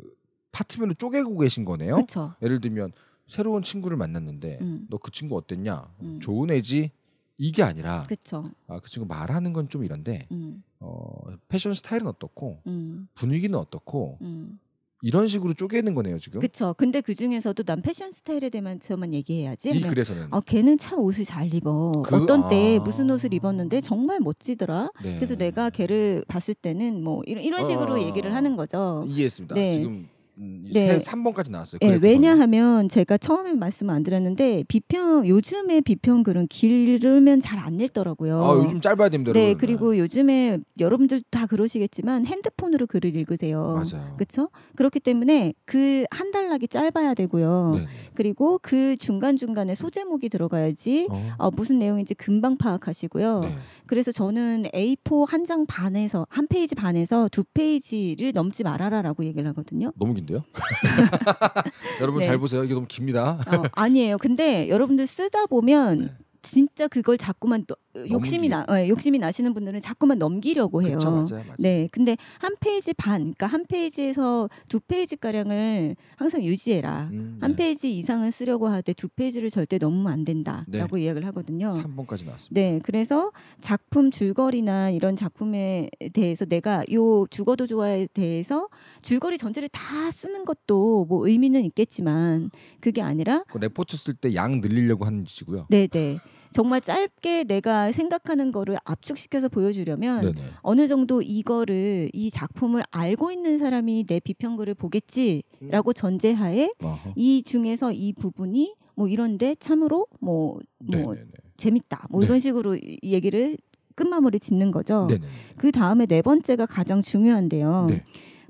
파트별로 쪼개고 계신 거네요. 그쵸. 예를 들면 새로운 친구를 만났는데 음. 너그 친구 어땠냐? 음. 좋은 애지? 이게 아니라 그쵸. 아, 그 친구 말하는 건 좀 이런데 음. 어, 패션 스타일은 어떻고 음. 분위기는 어떻고 음. 이런 식으로 쪼개는 거네요 지금. 그렇죠. 근데 그 중에서도 난 패션 스타일에 대해서만 얘기해야지. 이 글에서는. 아 걔는 참 옷을 잘 입어. 그, 어떤 때 아. 무슨 옷을 입었는데 정말 멋지더라. 네. 그래서 내가 걔를 봤을 때는 뭐 이런 이런 어. 식으로 아. 얘기를 하는 거죠. 이해했습니다. 네. 지금 음, 네. 3번까지 나왔어요. 네, 왜냐하면 제가 처음에 말씀 안 드렸는데 비평 요즘에 비평 글은 길으면 잘 안 읽더라고요. 아, 요즘 짧아야 됩니다. 네, 여러분. 그리고 네. 요즘에 여러분들 다 그러시겠지만 핸드폰으로 글을 읽으세요. 맞아요. 그렇죠? 그렇기 때문에 그 한 달락이 짧아야 되고요. 네, 네. 그리고 그 중간 중간에 소제목이 들어가야지 어. 어, 무슨 내용인지 금방 파악하시고요. 네. 그래서 저는 A4 한 장 반에서 한 페이지 반에서 두 페이지를 넘지 말아라라고 얘기를 하거든요. 너무 긴데요. 여러분 네. 잘 보세요. 이게 너무 깁니다. 어, 아니에요. 근데 여러분들 쓰다 보면 네. 진짜 그걸 자꾸만 또 욕심이 나 어, 욕심이 나시는 분들은 자꾸만 넘기려고 해요. 그쵸, 맞아요, 맞아요. 네, 근데 한 페이지 반, 그러니까 한 페이지에서 두 페이지 가량을 항상 유지해라. 음, 한 네. 페이지 이상은 쓰려고 하되 두 페이지를 절대 넘으면 안 된다라고 네. 이야기를 하거든요. 3번까지 나왔습니다. 네, 그래서 작품 줄거리나 이런 작품에 대해서 내가 요 죽어도 좋아에 대해서 줄거리 전체를 다 쓰는 것도 뭐 의미는 있겠지만 그게 아니라 그 레포트 쓸 때 양 늘리려고 하는 짓이고요. 네, 네. 정말 짧게 내가 생각하는 거를 압축시켜서 보여주려면 네네. 어느 정도 이거를 이 작품을 알고 있는 사람이 내 비평글을 보겠지라고 음. 전제하에 아하. 이 중에서 이 부분이 뭐 이런데 참으로 뭐, 뭐 재밌다 뭐네 이런 네. 식으로 얘기를 끝마무리 짓는 거죠. 그 다음에 네 번째가 가장 중요한데요. 네.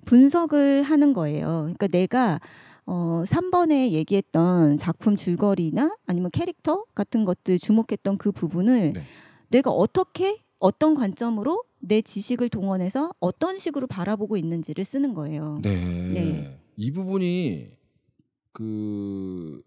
분석을 하는 거예요. 그러니까 내가 어, 3번에 얘기했던 작품 줄거리나 아니면 캐릭터 같은 것들 주목했던 그 부분을 네. 내가 어떻게 어떤 관점으로 내 지식을 동원해서 어떤 식으로 바라보고 있는지를 쓰는 거예요. 네. 네. 이 부분이 그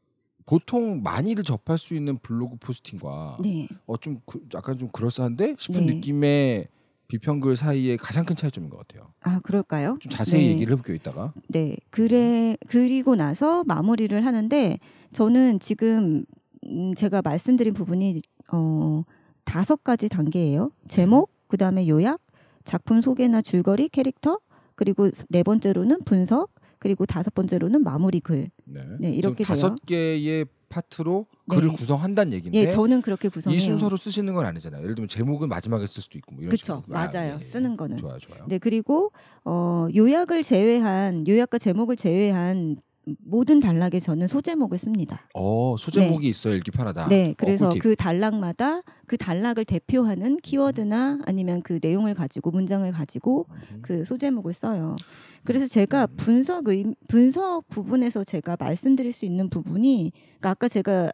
보통 많이들 접할 수 있는 블로그 포스팅과 네. 어좀 그, 약간 좀 그럴싸한데 싶은 네. 느낌의 비평글 사이에 가장 큰 차이점인 것 같아요. 아 그럴까요? 좀 자세히 네. 얘기를 해볼게요 이따가. 네, 그래 그리고 나서 마무리를 하는데 저는 지금 음, 제가 말씀드린 부분이 어, 다섯 가지 단계예요. 제목, 네. 그 다음에 요약, 작품 소개나 줄거리, 캐릭터, 그리고 네 번째로는 분석, 그리고 다섯 번째로는 마무리 글. 네, 네 이렇게 다섯 개의 파트로 네. 글을 네. 구성한다는 얘기인데 예, 저는 그렇게 구성해요. 이 순서로 쓰시는 건 아니잖아요. 예를 들면 제목은 마지막에 쓸 수도 있고 뭐 이런 그쵸, 식으로. 아, 맞아요. 아, 네. 쓰는 거는. 좋아요, 좋아요. 네, 그리고 어, 요약을 제외한 요약과 제목을 제외한 모든 단락에서는 소제목을 씁니다. 어, 소제목이 네. 있어 읽기 편하다. 네, 어, 그래서 어, 그 단락마다 그 단락을 대표하는 키워드나 아니면 그 내용을 가지고 문장을 가지고 음. 그 소제목을 써요. 음. 그래서 제가 음. 분석 의, 분석 부분에서 제가 말씀드릴 수 있는 부분이 그러니까 아까 제가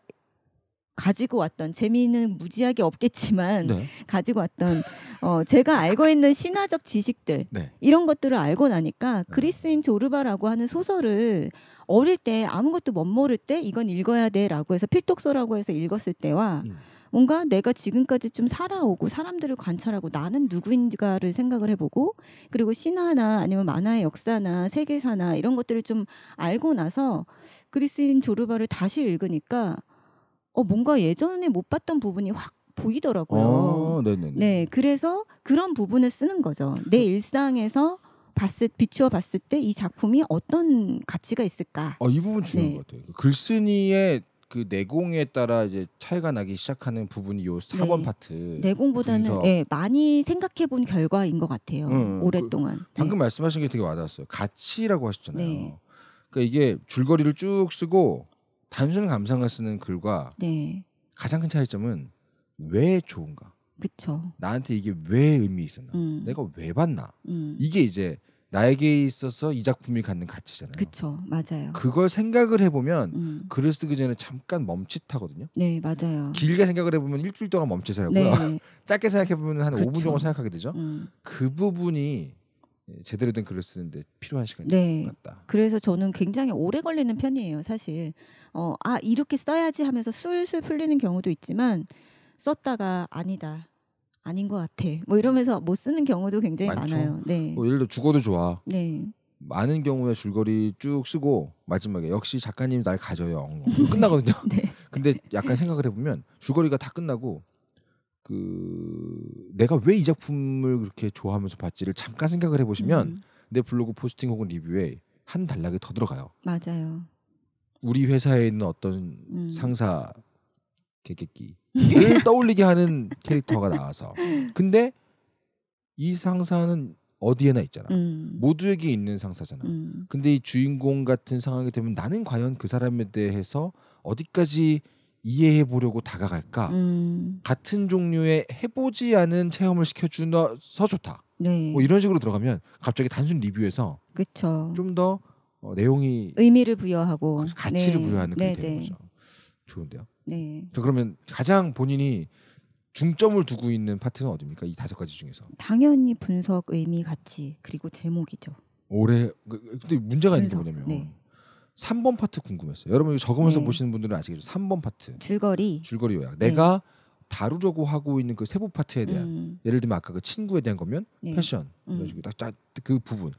가지고 왔던 재미는 무지하게 없겠지만 네. 가지고 왔던 어, 제가 알고 있는 신화적 지식들 네. 이런 것들을 알고 나니까 그리스인 조르바라고 하는 소설을 어릴 때 아무것도 못 모를 때 이건 읽어야 돼라고 해서 필독서라고 해서 읽었을 때와 음. 뭔가 내가 지금까지 좀 살아오고 사람들을 관찰하고 나는 누구인가를 생각을 해보고 그리고 신화나 아니면 만화의 역사나 세계사나 이런 것들을 좀 알고 나서 그리스인 조르바를 다시 읽으니까 어 뭔가 예전에 못 봤던 부분이 확 보이더라고요. 아, 네, 그래서 그런 부분을 쓰는 거죠. 내 일상에서 봤을 비추어 봤을 때 이 작품이 어떤 가치가 있을까? 아, 이 부분 중요한 네. 것 같아요. 그 글쓴이의 그 내공에 따라 이제 차이가 나기 시작하는 부분이 요 4번 네. 파트. 내공보다는 예, 많이 생각해 본 결과인 것 같아요. 응, 음, 음, 오랫동안. 그, 방금 네. 말씀하신 게 되게 와닿았어요. 가치라고 하셨잖아요. 네. 그러니까 이게 줄거리를 쭉 쓰고 단순 감상을 쓰는 글과 네. 가장 큰 차이점은 왜 좋은가? 그쵸. 나한테 이게 왜 의미 있었나? 음. 내가 왜 봤나? 음. 이게 이제 나에게 있어서 이 작품이 갖는 가치잖아요. 그쵸, 맞아요. 그걸 생각을 해보면 음. 글을 쓰기 그 전에 잠깐 멈칫하거든요. 네, 맞아요. 길게 생각을 해보면 일주일 동안 멈칫하고요. 네. 짧게 생각해보면 한 그쵸. 5분 정도 생각하게 되죠. 음. 그 부분이 예, 제대로 된 글을 쓰는데 필요한 시간이 네. 같다. 그래서 저는 굉장히 오래 걸리는 편이에요, 사실. 어, 아 이렇게 써야지 하면서 술술 풀리는 경우도 있지만 썼다가 아니다. 아닌 것 같아. 뭐 이러면서 못 쓰는 경우도 굉장히 많죠. 많아요 네. 뭐 예를 들어 죽어도 좋아. 네. 많은 경우에 줄거리 쭉 쓰고 마지막에 역시 작가님이 날 가져요. 끝나거든요. 네. 근데 약간 생각을 해보면 줄거리가 다 끝나고 그 내가 왜 이 작품을 그렇게 좋아하면서 봤지를 잠깐 생각을 해보시면 음. 내 블로그 포스팅 혹은 리뷰에 한 단락이 더 들어가요. 맞아요. 우리 회사에 있는 어떤 음. 상사 개개기 를 떠올리게 하는 캐릭터가 나와서 근데 이 상사는 어디에나 있잖아 음. 모두에게 있는 상사잖아 음. 근데 이 주인공 같은 상황이 되면 나는 과연 그 사람에 대해서 어디까지 이해해 보려고 다가갈까 음. 같은 종류의 해보지 않은 체험을 시켜주서 좋다 네. 뭐 이런 식으로 들어가면 갑자기 단순 리뷰에서 좀더 어, 내용이 의미를 부여하고 그렇죠. 가치를 네. 부여하는 그런 네, 되는 네. 거죠 좋은데요 네. 그러면 가장 본인이 중점을 두고 있는 파트는 어디입니까? 이 다섯 가지 중에서. 당연히 분석, 의미, 가치 그리고 제목이죠. 올해 그, 그, 근데 문제가 분석, 있는 게 뭐냐면 네. 3번 파트 궁금했어요. 여러분 적으면서 네. 보시는 분들은 아시겠죠. 3번 파트. 줄거리. 줄거리 요약. 네. 내가 다루려고 하고 있는 그 세부 파트에 대한 음. 예를 들면 아까 그 친구에 대한 거면 네. 패션 음. 이런 식으로 딱그 부분.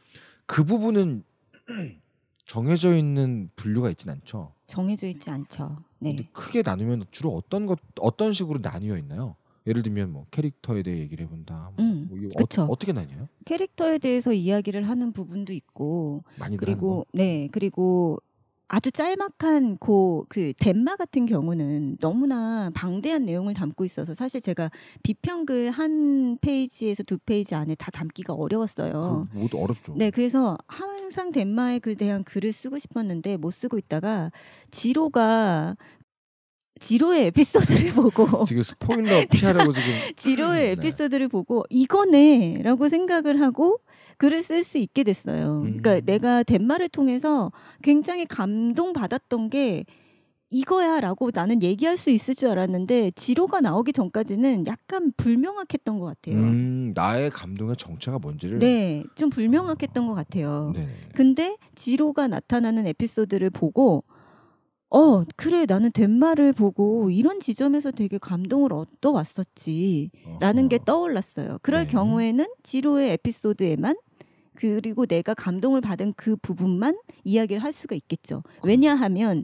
그 부분은 정해져 있는 분류가 있진 않죠. 정해져 있지 않죠. 네. 근데 크게 나누면 주로 어떤 것 어떤 식으로 나뉘어 있나요? 예를 들면 뭐 캐릭터에 대해 얘기를 해본다. 뭐, 음, 뭐 어, 어떻게 나뉘어요? 캐릭터에 대해서 이야기를 하는 부분도 있고 그리고 네 그리고 아주 짤막한 고그 덴마 같은 경우는 너무나 방대한 내용을 담고 있어서 사실 제가 비평글 한 페이지에서 두 페이지 안에 다 담기가 어려웠어요. 모두 어렵죠. 네, 그래서 항상 덴마에 그 대한 글을 쓰고 싶었는데 못 쓰고 있다가 지로가 지로의 에피소드를 보고 지금 스포일러 피하려고 네. 지금 지로의 네. 에피소드를 보고 이거네라고 생각을 하고 글을 쓸 수 있게 됐어요. 그러니까 음. 그러니까 내가 덴마를 통해서 굉장히 감동받았던 게 이거야라고 나는 얘기할 수 있을 줄 알았는데 지로가 나오기 전까지는 약간 불명확했던 것 같아요. 음, 나의 감동의 정체가 뭔지를 네, 좀 불명확했던 아. 것 같아요. 네 근데 지로가 나타나는 에피소드를 보고 어, 그래, 나는 덴마를 보고 이런 지점에서 되게 감동을 얻어 왔었지라는 게 떠올랐어요. 그럴 네. 경우에는 지로의 에피소드에만 그리고 내가 감동을 받은 그 부분만 이야기를 할 수가 있겠죠. 왜냐하면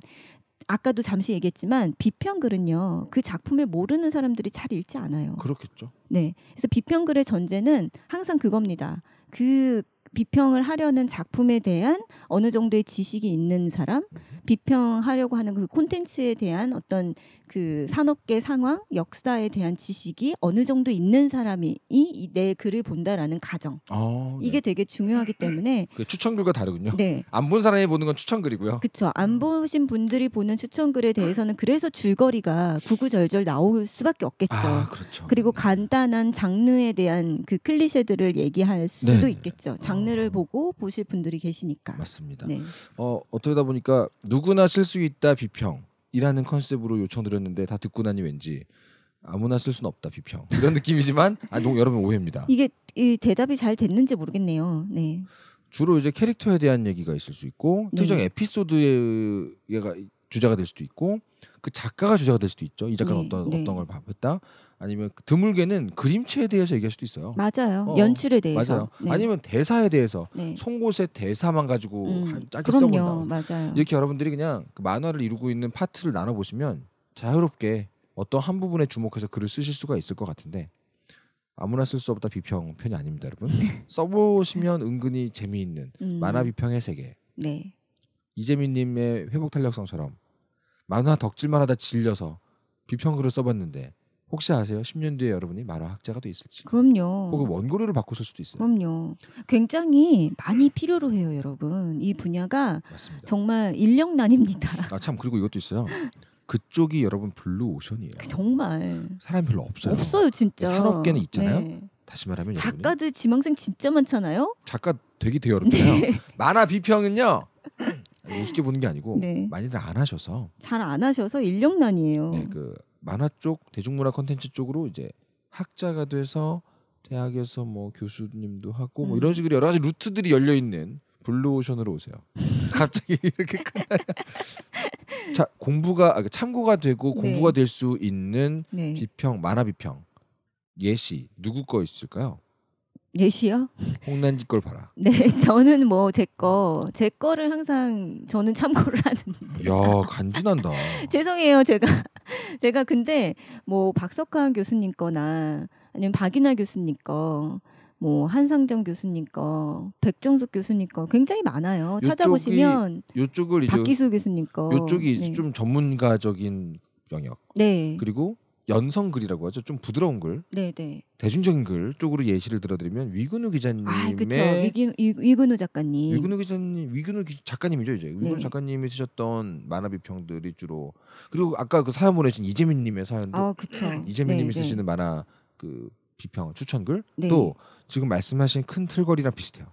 아까도 잠시 얘기했지만 비평글은요 그 작품을 모르는 사람들이 잘 읽지 않아요. 그렇겠죠. 네, 그래서 비평글의 전제는 항상 그겁니다. 그 비평을 하려는 작품에 대한 어느 정도의 지식이 있는 사람, 비평하려고 하는 그 콘텐츠에 대한 어떤 그 산업계 상황, 역사에 대한 지식이 어느 정도 있는 사람이 이내 글을 본다라는 가정. 아, 네. 이게 되게 중요하기 때문에 그 추천글과 다르군요. 네. 안 본 사람이 보는 건 추천글이고요. 그렇죠. 안 음. 보신 분들이 보는 추천글에 대해서는 그래서 줄거리가 구구절절 나올 수밖에 없겠죠. 아, 그렇죠. 그리고 음. 간단한 장르에 대한 그 클리셰들을 얘기할 수도 네. 있겠죠. 장 장르를 보고 보실 분들이 계시니까. 맞습니다. 네. 어, 어게다 보니까 누구나 쓸 수 있다 비평이라는 컨셉으로 요청드렸는데 다 듣고 나니 왠지 아무나 쓸 수는 없다 비평 이런 느낌이지만 아, 여러분 오해입니다. 이게 이 대답이 잘 됐는지 모르겠네요. 네. 주로 이제 캐릭터에 대한 얘기가 있을 수 있고 특정 네. 에피소드가 주자가 될 수도 있고 그 작가가 주자가 될 수도 있죠. 이 작가는 네, 어떤 네. 어떤 걸 봤다. 아니면 그 드물게는 그림체에 대해서 얘기할 수도 있어요. 맞아요. 어, 연출에 대해서. 맞아요. 네. 아니면 대사에 대해서 네. 송곳의 대사만 가지고 음, 짜게 써본다. 맞아요. 이렇게 여러분들이 그냥 그 만화를 이루고 있는 파트를 나눠 보시면 자유롭게 어떤 한 부분에 주목해서 글을 쓰실 수가 있을 것 같은데 아무나 쓸 수 없다 비평 편이 아닙니다, 여러분. 네. 써보시면 은근히 재미있는 음. 만화 비평의 세계. 네. 이재민님의 회복 탄력성처럼 만화 덕질만 하다 질려서 비평글을 써봤는데 혹시 아세요? 10년 뒤에 여러분이 만화 학자가 돼 있을지. 그럼요. 혹은 원고료를 받고 쓸 수도 있어요. 그럼요. 굉장히 많이 필요로 해요, 여러분. 이 분야가 맞습니다. 정말 인력난입니다. 아 참 그리고 이것도 있어요. 그쪽이 여러분 블루 오션이에요. 그 정말 사람 별로 없어요. 없어요, 진짜. 그러니까 산업계는 있잖아요. 네. 다시 말하면 작가들 지망생 진짜 많잖아요. 작가 되기 되게 어렵잖아요. 네. 만화 비평은요. 우습게 보는 게 아니고 네. 많이들 안 하셔서 잘 안 하셔서 인력난이에요. 네, 그 만화 쪽 대중문화 콘텐츠 쪽으로 이제 학자가 돼서 대학에서 뭐 교수님도 하고 뭐 음. 이런 식으로 여러 가지 루트들이 열려 있는 블루오션으로 오세요. 갑자기 이렇게 자 공부가 아, 그 참고가 되고 네. 공부가 될 수 있는 네. 비평 만화 비평 예시 누구 거 있을까요? 예시요? 홍난지 걸 봐라. 네, 저는 뭐 제 거, 제 거를 항상 저는 참고를 하는데. 야, 간지난다. 죄송해요, 제가 제가 근데 뭐 박석환 교수님 거나 아니면 박인하 교수님 거. 뭐 한상정 교수님 거, 백정숙 교수님 거 굉장히 많아요. 요쪽이, 찾아보시면 요쪽을 박기수 교수님 거. 요쪽이 네. 좀 전문가적인 영역. 네. 그리고 연성 글이라고 하죠. 좀 부드러운 글, 네네. 네. 대중적인 글 쪽으로 예시를 들어드리면 위근우 기자님의 아, 그쵸. 위 위, 근우 작가님, 위근우 기자님, 위근우 작가님이죠 이제 위근우 네. 작가님이 쓰셨던 만화 비평들이 주로 그리고 아까 그 사연 보내신 이재민님의 사연도 아, 이재민님이 네, 네. 쓰시는 만화 그 비평 추천 글또 지금 말씀하신 큰 틀거리랑 비슷해요.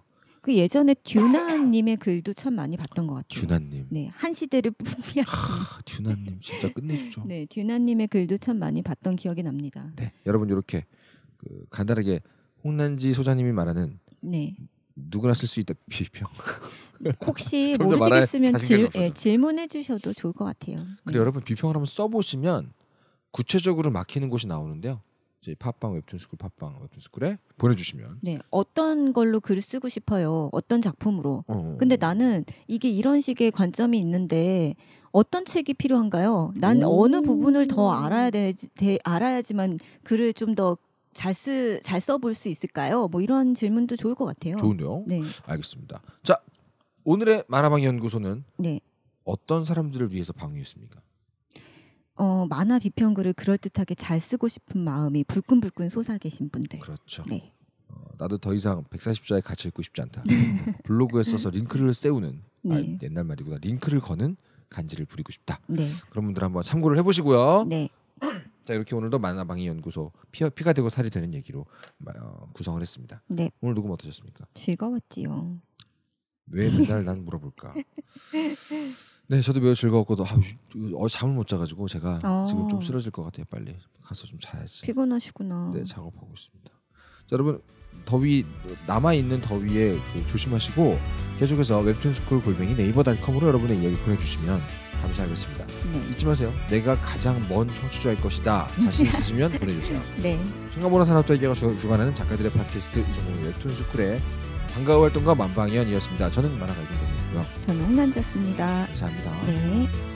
그 예전에 듀나님의 글도 참 많이 봤던 것 같아요. 듀나님. 네, 한 시대를 뿜이야. 하, 듀나님 진짜 끝내주죠. 네, 듀나님의 글도 참 많이 봤던 기억이 납니다. 네, 여러분 이렇게 그 간단하게 홍난지 소장님이 말하는 네. 누구나 쓸 수 있다 비평. 혹시 모르시겠으면 질, 예, 질문해 주셔도 좋을 것 같아요. 그래 네. 여러분 비평을 한번 써보시면 구체적으로 막히는 곳이 나오는데요. 이제 팟빵 웹툰스쿨 팟빵 웹툰스쿨에 보내주시면 네 어떤 걸로 글을 쓰고 싶어요 어떤 작품으로 어, 어, 어. 근데 나는 이게 이런 식의 관점이 있는데 어떤 책이 필요한가요 난 오. 어느 부분을 더 알아야 되지 되, 알아야지만 글을 좀 더 잘, 쓰, 잘 써볼 수 있을까요? 뭐 이런 질문도 좋을 것 같아요. 좋은데요? 네. 알겠습니다. 자, 오늘의 마라방 연구소는 네. 어떤 사람들을 위해서 방위했습니까? 어, 만화 비평글을 그럴듯하게 잘 쓰고 싶은 마음이 불끈불끈 솟아 계신 분들. 그렇죠. 네. 어, 나도 더 이상 140자에 갇혀 있고 싶지 않다. 네. 블로그에 써서 링크를 세우는 아, 네. 아, 옛날 말이구나. 링크를 거는 간지를 부리고 싶다. 네. 그런 분들 한번 참고를 해보시고요. 네. 자 이렇게 오늘도 만화방위 연구소 피, 피가 되고 살이 되는 얘기로 어, 구성을 했습니다. 네. 오늘 녹음 어떠셨습니까? 즐거웠지요. 왜 맨날 난 물어볼까? 네, 저도 매우 즐거웠고 아, 어, 잠을 못 자가지고 제가 아. 지금 좀 쓰러질 것 같아요. 빨리 가서 좀 자야지. 피곤하시구나. 네, 작업하고 있습니다. 자, 여러분 더위 남아 있는 더위에 조심하시고 계속해서 웹툰 스쿨 골뱅이 네이버닷컴으로 여러분의 이야기 보내주시면 감사하겠습니다. 네. 잊지 마세요. 내가 가장 먼 청취자일 것이다. 자신 있으시면 보내주세요. 네. 싱가보르 산업도회계가 주관하는 작가들의 팟캐스트 이종훈 웹툰 스쿨의 반가운 활동과 만방이었습니다 저는 만화가 이종입니다 저는 홍남지였습니다. 감사합니다. 네.